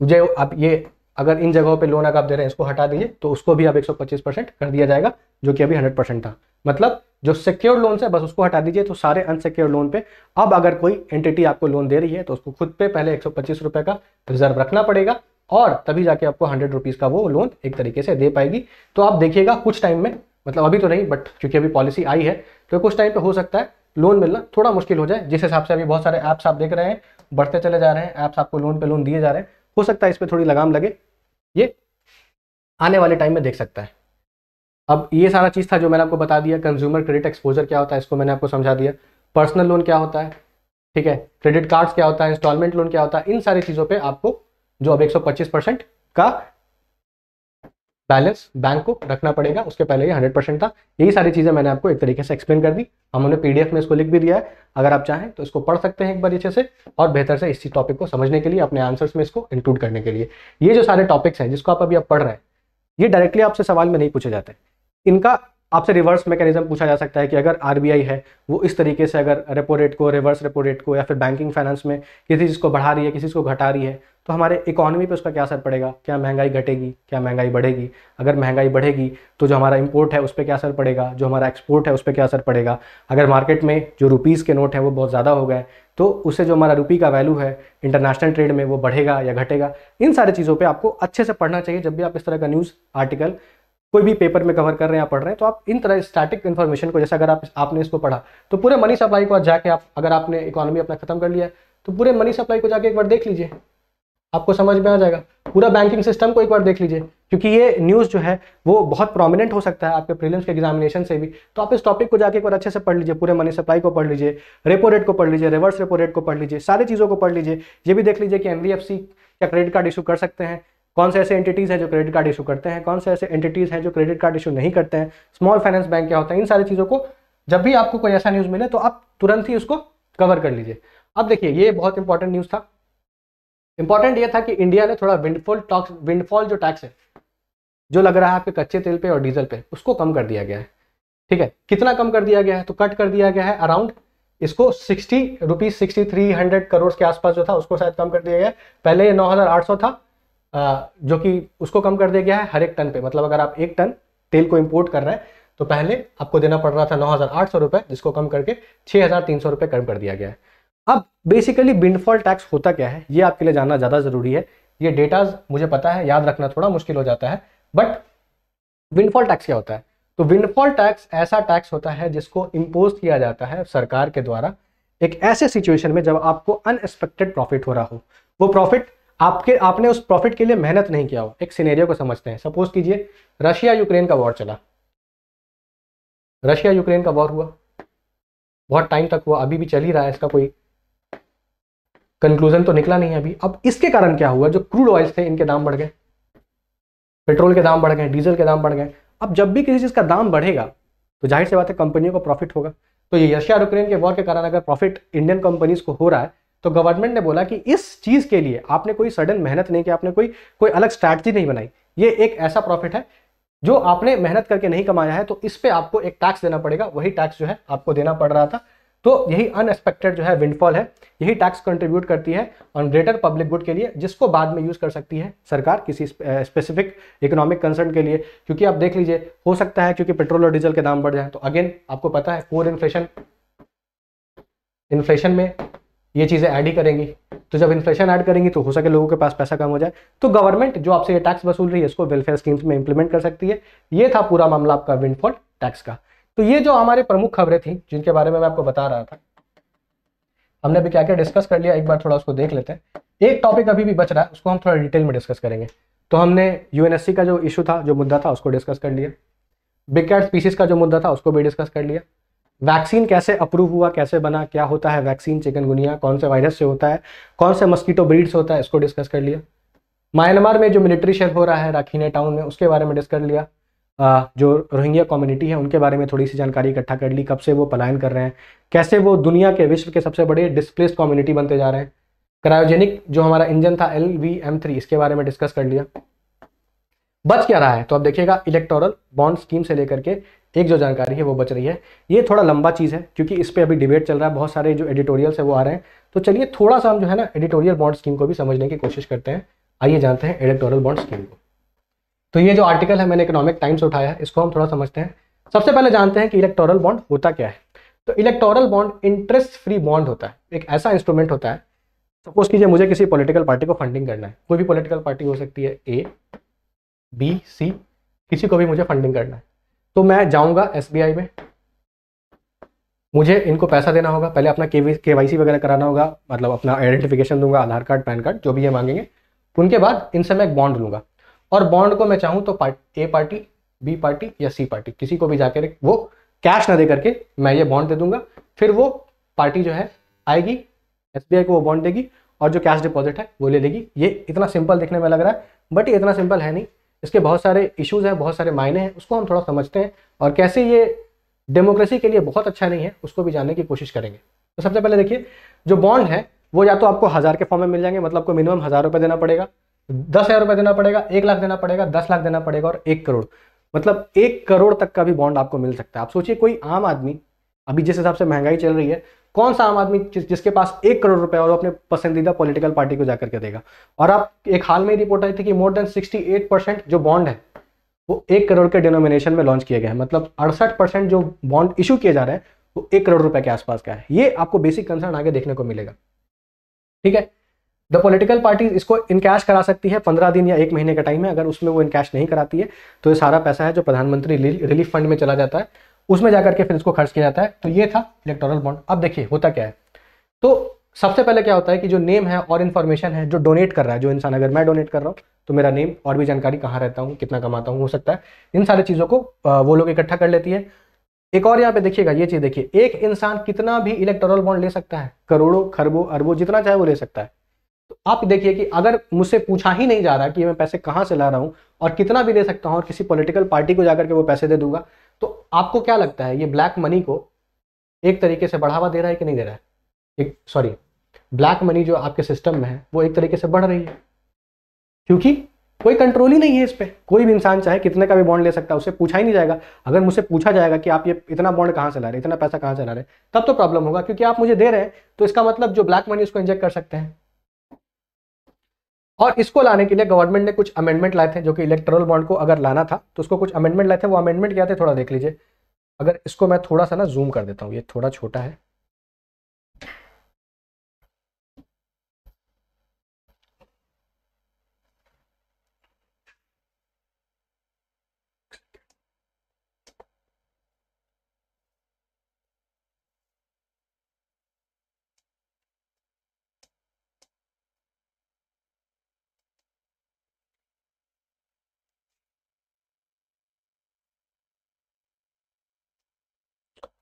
जो आप ये अगर इन जगहों पे लोन अगर आप दे रहे हैं इसको हटा दीजिए तो उसको भी अब 125 परसेंट कर दिया जाएगा जो कि अभी 100 परसेंट था मतलब जो सिक्योर लोन है बस उसको हटा दीजिए तो सारे अनसिक्योर लोन पे अब अगर कोई एंटिटी आपको लोन दे रही है तो उसको खुद पे पहले एक रुपए का रिजर्व रखना पड़ेगा और तभी जाके आपको हंड्रेड रुपीज़ का वो लोन एक तरीके से दे पाएगी तो आप देखिएगा कुछ टाइम में मतलब अभी तो नहीं बट क्योंकि अभी पॉलिसी आई है तो कुछ टाइम पे हो सकता है लोन मिलना थोड़ा मुश्किल हो जाए जिस हिसाब से अभी बहुत सारे ऐप्स आप देख रहे हैं बढ़ते चले जा रहे हैं ऐप्स आपको लोन पे लोन दिए जा रहे हैं हो सकता है इस पर थोड़ी लगाम लगे ये आने वाले टाइम में देख सकता है अब ये सारा चीज़ था जो मैंने आपको बता दिया कंज्यूमर क्रेडिट एक्सपोजर क्या होता है इसको मैंने आपको समझा दिया पर्सनल लोन क्या होता है ठीक है क्रेडिट कार्ड्स क्या होता है इंस्टॉलमेंट लोन क्या होता है इन सारी चीज़ों पे आपको जो अब 125 परसेंट का बैलेंस बैंक को रखना पड़ेगा उसके पहले ये हंड्रेड परसेंट था यही सारी चीज़ें मैंने आपको एक तरीके से एक्सप्लेन कर दी हमने पीडीएफ में इसको लिख भी दिया है अगर आप चाहें तो इसको पढ़ सकते हैं एक बार अच्छे से और बेहतर से इसी टॉपिक को समझने के लिए अपने आंसर्स में इसको इंक्लूड करने के लिए ये जो सारे टॉपिक्स हैं जिसको आप अभी आप पढ़ रहे हैं ये डायरेक्टली आपसे सवाल में नहीं पूछे जाते इनका आपसे रिवर्स मैकेनिज्म पूछा जा सकता है कि अगर आरबीआई है वो इस तरीके से अगर रेपो रेट को रिवर्स रेपो रेट को या फिर बैंकिंग फाइनेंस में किसी चीज़ को बढ़ा रही है किसी चीज़ को घटा रही है तो हमारे इकोनॉमी पे उसका क्या असर पड़ेगा क्या महंगाई घटेगी क्या महंगाई बढ़ेगी अगर महंगाई बढ़ेगी तो जो हमारा इम्पोर्ट है उस पर क्या असर पड़ेगा जो हमारा एक्सपोर्ट है उस पर क्या असर पड़ेगा अगर मार्केट में जो रुपीज़ के नोट हैं वो बहुत ज़्यादा हो गए तो उससे जो हमारा रुपी का वैल्यू है इंटरनेशनल ट्रेड में वो बढ़ेगा या घटेगा इन सारी चीज़ों पर आपको अच्छे से पढ़ना चाहिए जब भी आप इस तरह का न्यूज़ आर्टिकल कोई भी पेपर में कवर कर रहे हैं आप पढ़ रहे हैं तो आप इन तरह स्टैटिक इन्फॉर्मेशन को जैसे अगर आप आपने इसको पढ़ा तो पूरे मनी सप्लाई को जाके आप अगर आपने इकोनॉमी अपना खत्म कर लिया तो पूरे मनी सप्लाई को जाके एक बार देख लीजिए आपको समझ में आ जाएगा पूरा बैंकिंग सिस्टम को एक बार देख लीजिए क्योंकि ये न्यूज़ जो है वो बहुत प्रोमिनेंट हो सकता है आपके प्रीलिम्स के एग्जामिनेशन से भी तो आप इस टॉपिक को जाके एक बार अच्छे से पढ़ लीजिए पूरे मनी सप्लाई को पढ़ लीजिए रेपो रेट को पढ़ लीजिए रिवर्स रेपो रेट को पढ़ लीजिए सारी चीज़ों को पढ़ लीजिए ये भी देख लीजिए कि एन या क्रेडिट कार्ड इशू कर सकते हैं कौन से ऐसे एंटिटीज़ हैं जो क्रेडिट कार्ड इशू करते हैं कौन से ऐसे एंटिटीज़ हैं जो क्रेडिट कार्ड इशू नहीं करते हैं स्मॉल फाइनेंस बैंक क्या होता है इन सारी चीज़ों को जब भी आपको कोई ऐसा न्यूज़ मिले तो आप तुरंत ही उसको कवर कर लीजिए अब देखिए ये बहुत इंपॉर्टेंट न्यूज़ था इंपॉर्टेंट ये था कि इंडिया ने थोड़ा विंडफॉल टॉक्स विंडफॉल जो टैक्स है जो लग रहा है आपके कच्चे तेल पे और डीजल पे उसको कम कर दिया गया है ठीक है कितना कम कर दिया गया है तो कट कर दिया गया है अराउंड इसको sixty rupees sixty three hundred crore के आसपास जो था उसको शायद कम कर दिया गया पहले ये नौ हजार आठ सौ था जो कि उसको कम कर दिया गया है हर एक टन पे मतलब अगर आप एक टन तेल को इम्पोर्ट कर रहे हैं तो पहले आपको देना पड़ रहा था नौ हज़ार आठ सौ रुपए जिसको कम करके छः हज़ार तीन सौ रुपये कम कर दिया गया है अब बेसिकली बिंडफॉल टैक्स होता क्या है ये आपके लिए जानना ज़्यादा ज़रूरी है ये डेटाज मुझे पता है याद रखना थोड़ा मुश्किल हो जाता है बट विंडफॉल टैक्स क्या होता है तो विंडफॉल टैक्स ऐसा टैक्स होता है जिसको इम्पोज किया जाता है सरकार के द्वारा एक ऐसे सिचुएशन में जब आपको अनएक्सपेक्टेड प्रॉफिट हो रहा हो वो प्रॉफिट आपके आपने उस प्रॉफिट के लिए मेहनत नहीं किया हो एक सिनेरियो को समझते हैं सपोज कीजिए रशिया यूक्रेन का वॉर चला रशिया यूक्रेन का वॉर हुआ बहुत टाइम तक हुआ अभी भी चल ही रहा है इसका कोई कंक्लूजन तो निकला नहीं अभी अब इसके कारण क्या हुआ जो क्रूड ऑयल्स थे इनके दाम बढ़ गए पेट्रोल के दाम बढ़ गए डीजल के दाम बढ़ गए अब जब भी किसी चीज़ का दाम बढ़ेगा तो जाहिर सी बात है कंपनियों को प्रॉफिट होगा तो ये रशिया यूक्रेन के वॉर के कारण अगर प्रॉफिट इंडियन कंपनीज को हो रहा है तो गवर्नमेंट ने बोला कि इस चीज़ के लिए आपने कोई सडन मेहनत नहीं की आपने कोई कोई अलग स्ट्रैटी नहीं बनाई ये एक ऐसा प्रॉफिट है जो आपने मेहनत करके नहीं कमाया है तो इस पर आपको एक टैक्स देना पड़ेगा वही टैक्स जो है आपको देना पड़ रहा था तो यही अनएक्सपेक्टेड जो है विंडफॉल है यही टैक्स कंट्रीब्यूट करती है ऑन ग्रेटर पब्लिक गुड के लिए जिसको बाद में यूज़ कर सकती है सरकार किसी स्पेसिफिक इकोनॉमिक कंसर्न के लिए क्योंकि आप देख लीजिए हो सकता है क्योंकि पेट्रोल और डीजल के दाम बढ़ जाए तो अगेन आपको पता है कोर इन्फ्लेशन इन्फ्लेशन में ये चीज़ें ऐड ही करेंगी तो जब इन्फ्लेशन ऐड करेंगी तो हो सके लोगों के पास पैसा कम हो जाए तो गवर्नमेंट जो आपसे ये टैक्स वसूल रही है इसको वेलफेयर स्कीम्स में इंप्लीमेंट कर सकती है ये था पूरा मामला आपका विंडफॉल टैक्स का तो ये जो हमारे प्रमुख खबरें थी जिनके बारे में मैं आपको बता रहा था हमने अभी क्या क्या डिस्कस कर लिया एक बार थोड़ा उसको देख लेते हैं एक टॉपिक अभी भी बच रहा है उसको हम थोड़ा डिटेल में डिस्कस करेंगे तो हमने यूएनएससी का जो इशू था जो मुद्दा था उसको डिस्कस कर लिया बिग कैट स्पीसीज का जो मुद्दा था उसको भी डिस्कस कर लिया वैक्सीन कैसे अप्रूव हुआ कैसे बना क्या होता है वैक्सीन चिकनगुनिया कौन से वायरस से होता है कौन से मस्कीटो ब्रीड्स होता है इसको डिस्कस कर लिया म्यांमार में जो मिलिट्री शेल हो रहा है राखीने टाउन में उसके बारे में डिस्कस कर लिया जो रोहिंग्या कम्युनिटी है उनके बारे में थोड़ी सी जानकारी इकट्ठा कर ली कब से वो पलायन कर रहे हैं कैसे वो दुनिया के विश्व के सबसे बड़े डिस्प्लेस कम्युनिटी बनते जा रहे हैं क्रायोजेनिक जो हमारा इंजन था एल वी एम थ्री इसके बारे में डिस्कस कर लिया बच क्या रहा है तो अब देखिएगा इलेक्टोरल बॉन्ड स्कीम से लेकर के एक जो जानकारी है वो बच रही है ये थोड़ा लंबा चीज़ है क्योंकि इस पर अभी डिबेट चल रहा है बहुत सारे जो एडिटोरियल्स है वो आ रहे हैं तो चलिए थोड़ा सा हम जो है ना एडिटोरियल बॉन्ड स्कीम को भी समझने की कोशिश करते हैं आइए जानते हैं एडिटोरियल बॉन्ड स्कीम को तो ये जो आर्टिकल है मैंने इकोनॉमिक टाइम्स उठाया है इसको हम थोड़ा समझते हैं सबसे पहले जानते हैं कि इलेक्टोरल बॉन्ड होता क्या है तो electoral bond interest free bond होता है एक ऐसा इंस्ट्रूमेंट होता है सपोज कीजिए मुझे किसी पॉलिटिकल पार्टी को फंडिंग करना है कोई भी पॉलिटिकल पार्टी हो सकती है ए बी सी किसी को भी मुझे फंडिंग करना है तो मैं जाऊंगा एस में मुझे इनको पैसा देना होगा पहले अपना के वाई वगैरह कराना होगा मतलब अपना आइडेंटिफिकेशन दूंगा आधार कार्ड पैन कार्ड जो भी ये मांगेंगे उनके बाद इनसे मैं एक बॉन्ड लूंगा और बॉन्ड को मैं चाहूँ तो part A party B party या सी पार्टी किसी को भी जाकर वो कैश ना दे करके मैं ये बॉन्ड दे दूंगा फिर वो पार्टी जो है आएगी एस को वो बॉन्ड देगी और जो कैश डिपॉजिट है वो ले लेगी ये इतना सिंपल देखने में लग रहा है बट ये इतना सिंपल है नहीं इसके बहुत सारे इश्यूज हैं बहुत सारे मायने हैं उसको हम थोड़ा समझते हैं और कैसे ये डेमोक्रेसी के लिए बहुत अच्छा नहीं है उसको भी जानने की कोशिश करेंगे तो सबसे पहले देखिए जो बॉन्ड है वो या तो आपको हज़ार के फॉर्म में मिल जाएंगे मतलब आपको मिनिमम हज़ार रुपये देना पड़ेगा दस हज़ार रुपये देना पड़ेगा एक लाख देना पड़ेगा दस लाख देना पड़ेगा और एक करोड़ मतलब एक करोड़ तक का भी बॉन्ड आपको मिल सकता है आप सोचिए कोई आम आदमी अभी जिस हिसाब से महंगाई चल रही है कौन सा आम आदमी जिसके पास एक करोड़ रुपए और अपने पसंदीदा पॉलिटिकल पार्टी को जाकर के देगा और आप एक हाल में रिपोर्ट आई थी कि मोर देन 68 परसेंट जो बॉन्ड है वो एक करोड़ के डिनोमिनेशन में लॉन्च किए गए हैं मतलब अड़सठ परसेंट जो बॉन्ड इशू किए जा रहे हैं वो एक करोड़ रुपए के आसपास का है ये आपको बेसिक कंसर्न आगे देखने को मिलेगा ठीक है द पोलिटिकल पार्टी इसको इनकैश करा सकती है पंद्रह दिन या एक महीने का टाइम है अगर उसमें वो इनकैश नहीं कराती है तो ये सारा पैसा है जो प्रधानमंत्री रिलीफ फंड में चला जाता है उसमें जाकर के फिर इसको खर्च किया जाता है तो ये था इलेक्टोरल बॉन्ड अब देखिए होता क्या है तो सबसे पहले क्या होता है कि जो नेम है और इन्फॉर्मेशन है जो डोनेट कर रहा है जो इंसान अगर मैं डोनेट कर रहा हूँ तो मेरा नेम और भी जानकारी कहाँ रहता हूँ कितना कमाता हूँ हो सकता है इन सारी चीज़ों को वो लोग इकट्ठा कर लेती है एक और यहाँ पे देखिएगा ये चीज़ देखिए एक इंसान कितना भी इलेक्टोरल बॉन्ड ले सकता है करोड़ों खरबों अरबों जितना चाहे वो ले सकता है तो आप देखिए कि अगर मुझसे पूछा ही नहीं जा रहा कि मैं पैसे कहाँ से ला रहा हूँ और कितना भी दे सकता हूँ और किसी पॉलिटिकल पार्टी को जाकर के वो पैसे दे दूंगा तो आपको क्या लगता है ये ब्लैक मनी को एक तरीके से बढ़ावा दे रहा है कि नहीं दे रहा है एक सॉरी ब्लैक मनी जो आपके सिस्टम में है वो एक तरीके से बढ़ रही है क्योंकि कोई कंट्रोल ही नहीं है इस पर कोई भी इंसान चाहे कितने का भी बॉन्ड ले सकता है उसे पूछा ही नहीं जाएगा अगर मुझसे पूछा जाएगा कि आप ये इतना बॉन्ड कहाँ से ला रहे इतना पैसा कहाँ से ला रहे तब तो प्रॉब्लम होगा क्योंकि आप मुझे दे रहे हैं तो इसका मतलब जो ब्लैक मनी उसको इंजेक्ट कर सकते हैं और इसको लाने के लिए गवर्नमेंट ने कुछ अमेंडमेंट लाए थे जो कि इलेक्ट्रल बॉन्ड को अगर लाना था तो उसको कुछ अमेंडमेंट लाए थे वो अमेंडमेंट क्या थे थोड़ा देख लीजिए अगर इसको मैं थोड़ा सा ना जूम कर देता हूँ ये थोड़ा छोटा है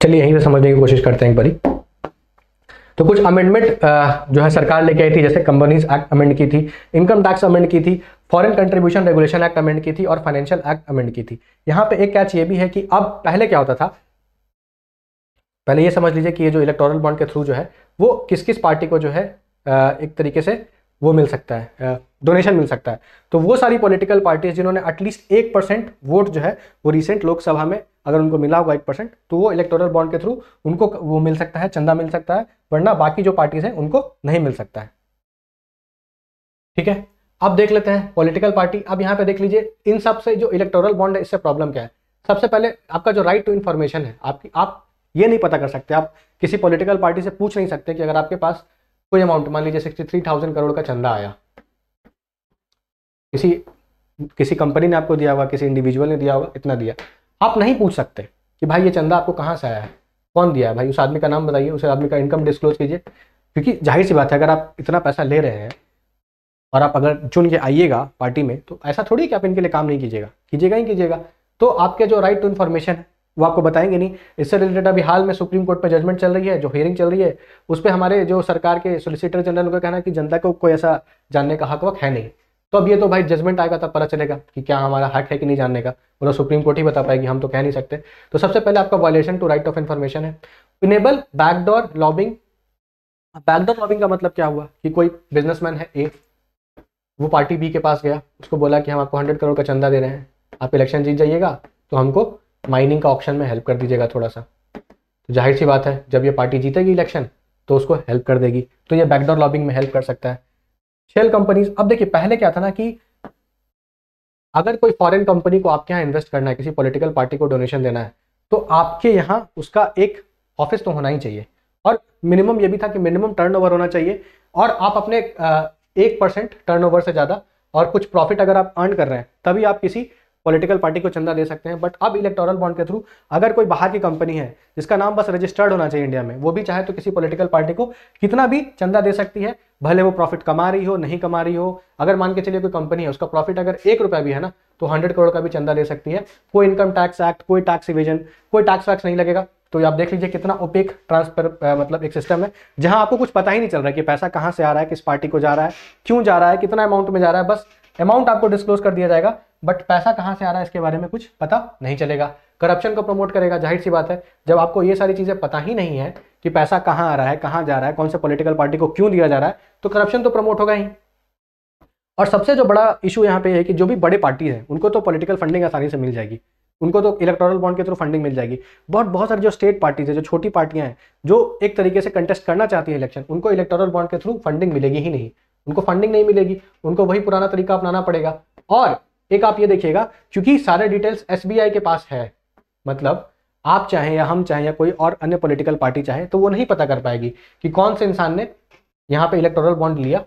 चलिए यहीं से समझने की कोशिश करते हैं एक बारी तो कुछ अमेंडमेंट जो है सरकार लेके आई थी जैसे कंपनीज एक्ट अमेंड की थी इनकम टैक्स अमेंड की थी foreign contribution regulation act amend की थी और फाइनेंशियल एक्ट अमेंड की थी यहाँ पे एक कैच ये भी है कि अब पहले क्या होता था पहले ये समझ लीजिए कि ये जो इलेक्टोरल बॉन्ड के थ्रू जो है वो किस किस पार्टी को जो है एक तरीके से वो मिल सकता है डोनेशन मिल सकता है तो वो सारी पॉलिटिकल पार्टीज जिन्होंने एटलीस्ट एक परसेंट वोट जो है वो रिसेंट लोकसभा में अगर उनको मिला होगा एक परसेंट तो वो इलेक्टोरल बॉन्ड के थ्रू उनको वो मिल सकता है चंदा मिल सकता है वरना बाकी जो पार्टीज हैं उनको नहीं मिल सकता है ठीक है अब देख लेते हैं पॉलिटिकल पार्टी अब यहाँ पे देख लीजिए इन सब से जो इलेक्टोरल बॉन्ड है इससे प्रॉब्लम क्या है सबसे पहले आपका जो राइट टू इन्फॉर्मेशन है आपकी आप ये नहीं पता कर सकते आप किसी पॉलिटिकल पार्टी से पूछ नहीं सकते कि अगर आपके पास कोई अमाउंट मान लीजिए सिक्सटी थ्री थाउजेंड करोड़ का चंदा आया किसी किसी कंपनी ने आपको दिया होगा किसी इंडिविजुअल ने दिया होगा इतना दिया आप नहीं पूछ सकते कि भाई ये चंदा आपको कहाँ से आया है कौन दिया है भाई उस आदमी का नाम बताइए उस आदमी का इनकम डिस्क्लोज कीजिए क्योंकि जाहिर सी बात है अगर आप इतना पैसा ले रहे हैं और आप अगर चुन के आइएगा पार्टी में तो ऐसा थोड़ी कि आप इनके लिए काम नहीं कीजिएगा कीजिएगा ही कीजिएगा तो आपके जो राइट टू इन्फॉर्मेशन है वो आपको बताएंगे नहीं इससे रिलेटेड अभी हाल में सुप्रीम कोर्ट में जजमेंट चल रही है जो हियरिंग चल रही है उस पर हमारे जो सरकार के सोलिसिटर जनरल का कहना है कि जनता को कोई ऐसा जानने का हक वक है नहीं तो अब ये तो भाई जजमेंट आएगा तब पता चलेगा कि क्या हमारा हक है कि नहीं जानने का वो तो सुप्रीम कोर्ट ही बता पाएगी हम तो कह नहीं सकते तो सबसे पहले आपका violation to right of information है enable backdoor lobbying backdoor lobbying का मतलब क्या हुआ कि कोई बिजनेसमैन है ए वो पार्टी बी के पास गया उसको बोला कि हम आपको हंड्रेड करोड़ का चंदा दे रहे हैं आप इलेक्शन जीत जाइएगा तो हमको माइनिंग का ऑप्शन में हेल्प कर दीजिएगा थोड़ा सा तो जाहिर सी बात है जब ये पार्टी जीतेगी इलेक्शन तो उसको हेल्प कर देगी तो ये बैकडोर लॉबिंग में हेल्प कर सकता है शेल कंपनीज अब देखिए पहले क्या था ना कि अगर कोई फॉरेन कंपनी को आपके यहाँ इन्वेस्ट करना है किसी पॉलिटिकल पार्टी को डोनेशन देना है तो आपके यहाँ उसका एक ऑफिस तो होना ही चाहिए और मिनिमम ये भी था कि मिनिमम टर्नओवर होना चाहिए और आप अपने एक परसेंट टर्नओवर से ज़्यादा और कुछ प्रॉफिट अगर आप अर्न कर रहे हैं तभी आप किसी पॉलिटिकल पार्टी को चंदा दे सकते हैं बट अब इलेक्टोरल बॉन्ड के थ्रू अगर कोई बाहर की कंपनी है जिसका नाम बस रजिस्टर्ड होना चाहिए इंडिया में वो भी चाहे तो किसी पॉलिटिकल पार्टी को कितना भी चंदा दे सकती है भले वो प्रॉफिट कमा रही हो नहीं कमा रही हो अगर मान के चलिए कोई कंपनी है उसका प्रॉफिट अगर एक रुपया भी है ना तो हंड्रेड करोड़ का भी चंदा दे सकती है कोई इनकम टैक्स एक्ट कोई टैक्स इविजन कोई टैक्स वैक्स नहीं लगेगा तो आप देख लीजिए कितना ओपेक ट्रांसफर मतलब एक सिस्टम है जहां आपको कुछ पता ही नहीं चल रहा है कि पैसा कहां से आ रहा है किस पार्टी को जा रहा है क्यों जा रहा है कितना अमाउंट में जा रहा है बस अमाउंट आपको डिस्क्लोज कर दिया जाएगा बट पैसा कहाँ से आ रहा है इसके बारे में कुछ पता नहीं चलेगा करप्शन को प्रमोट करेगा जाहिर सी बात है जब आपको ये सारी चीज़ें पता ही नहीं है कि पैसा कहाँ आ रहा है कहाँ जा रहा है कौन से पॉलिटिकल पार्टी को क्यों दिया जा रहा है तो करप्शन तो प्रमोट होगा ही और सबसे जो बड़ा इशू यहाँ पे है कि जो भी बड़े पार्टीज हैं उनको तो पॉलिटिकल फंडिंग आसानी से मिल जाएगी उनको तो इलेक्टोरल बॉन्ड के थ्रू फंडिंग मिल जाएगी बहुत बहुत सारी जो स्टेट पार्टीज है जो छोटी पार्टियां हैं जो एक तरीके से कंटेस्ट करना चाहती है इलेक्शन उनको इलेक्ट्रल बॉन्ड के थ्रू फंडिंग मिलेगी ही नहीं उनको फंडिंग नहीं मिलेगी उनको वही पुराना तरीका अपनाना पड़ेगा और एक आप ये देखिएगा क्योंकि सारे डिटेल्स एस के पास है मतलब आप चाहे या हम चाहे या कोई और अन्य पॉलिटिकल पार्टी चाहे तो वो नहीं पता कर पाएगी कि कौन से इंसान ने यहाँ पे इलेक्टोरल बॉन्ड लिया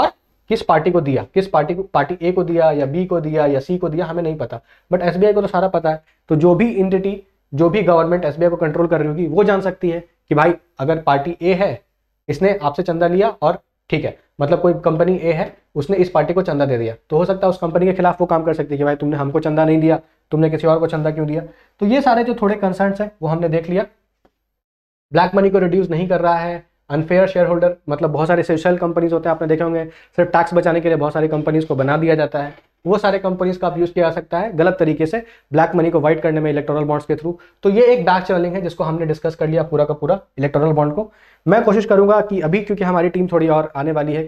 और किस पार्टी को दिया किस पार्टी को पार्टी ए को दिया या बी को दिया या सी को दिया हमें नहीं पता बट एस को तो सारा पता है तो जो भी इंटिटी जो भी गवर्नमेंट एस को कंट्रोल कर रही होगी वो जान सकती है कि भाई अगर पार्टी ए है इसने आपसे चंदा लिया और ठीक है मतलब कोई कंपनी ए है उसने इस पार्टी को चंदा दे दिया तो हो सकता है उस कंपनी के खिलाफ वो काम कर सकती है कि भाई तुमने हमको चंदा नहीं दिया तुमने किसी और को चंदा क्यों दिया तो ये सारे जो थोड़े कंसर्न है वो हमने देख लिया ब्लैक मनी को रिड्यूस नहीं कर रहा है अनफेयर शेयर होल्डर मतलब बहुत सारे सोशल कंपनीज होते हैं आपने देखे होंगे सिर्फ टैक्स बचाने के लिए बहुत सारी कंपनीज को बना दिया जाता है वो सारे कंपनीज का आप यूज किया जा सकता है गलत तरीके से ब्लैक मनी को वाइट करने में इलेक्ट्रोनल बॉन्ड्स के थ्रू तो ये एक बैक चैलेंग है जिसको हमने डिस्कस कर लिया पूरा का पूरा इलेक्ट्रोनल बॉन्ड को मैं कोशिश करूंगा कि अभी क्योंकि हमारी टीम थोड़ी और आने वाली है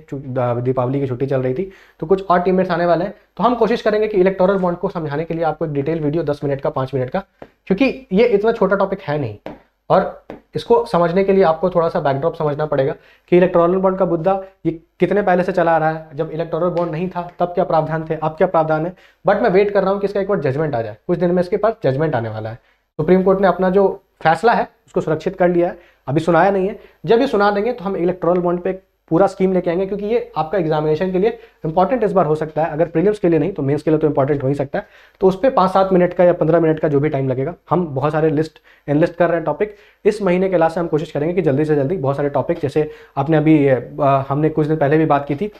दीपावली की छुट्टी चल रही थी तो कुछ और टीममेट्स आने वाले हैं तो हम कोशिश करेंगे कि इलेक्टोरल बॉन्ड को समझाने के लिए आपको एक डिटेल वीडियो दस मिनट का पाँच मिनट का क्योंकि ये इतना छोटा टॉपिक है नहीं और इसको समझने के लिए आपको थोड़ा सा बैकड्रॉप समझना पड़ेगा कि इलेक्ट्रॉनल बॉन्ड का मुद्दा ये कितने पहले से चला आ रहा है जब इलेक्ट्रॉनल बॉन्ड नहीं था तब क्या प्रावधान थे अब क्या प्रावधान है बट मैं वेट कर रहा हूँ कि इसका एक बार जजमेंट आ जाए कुछ दिन में इसके पास जजमेंट आने वाला है सुप्रीम कोर्ट ने अपना जो फैसला है उसको सुरक्षित कर लिया है अभी सुनाया नहीं है जब ये सुना देंगे तो हम इलेक्ट्रोल बॉन्ड पे पूरा स्कीम लेके आएंगे क्योंकि ये आपका एग्जामिनेशन के लिए इंपॉर्टेंट इस बार हो सकता है अगर प्रीलियम्स के लिए नहीं तो मेंस के लिए तो इंपॉर्टेंट हो ही सकता है तो उस पर पाँच सात मिनट का या पंद्रह मिनट का जो भी टाइम लगेगा हम बहुत सारे लिस्ट एनलिस्ट कर रहे हैं टॉपिक इस महीने के लास्ट से हम कोशिश करेंगे कि जल्दी से जल्दी बहुत सारे टॉपिक जैसे आपने अभी हमने कुछ दिन पहले भी बात की थी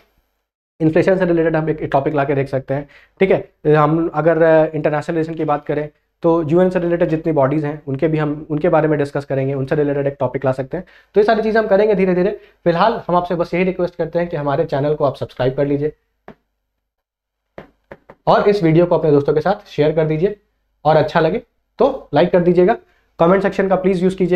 इन्फ्लेशन से रिलेटेड हम एक टॉपिक ला के देख सकते हैं ठीक है हम अगर इंटरनेशनल रिलेशन की बात करें तो यूएन से रिलेटेड जितनी बॉडीज़ हैं उनके भी हम उनके बारे में डिस्कस करेंगे उनसे रिलेटेड एक टॉपिक ला सकते हैं तो ये सारी चीज़ें हम करेंगे धीरे धीरे फिलहाल हम आपसे बस यही रिक्वेस्ट करते हैं कि हमारे चैनल को आप सब्सक्राइब कर लीजिए और इस वीडियो को अपने दोस्तों के साथ शेयर कर दीजिए और अच्छा लगे तो लाइक कर दीजिएगा कमेंट सेक्शन का प्लीज़ यूज़ कीजिए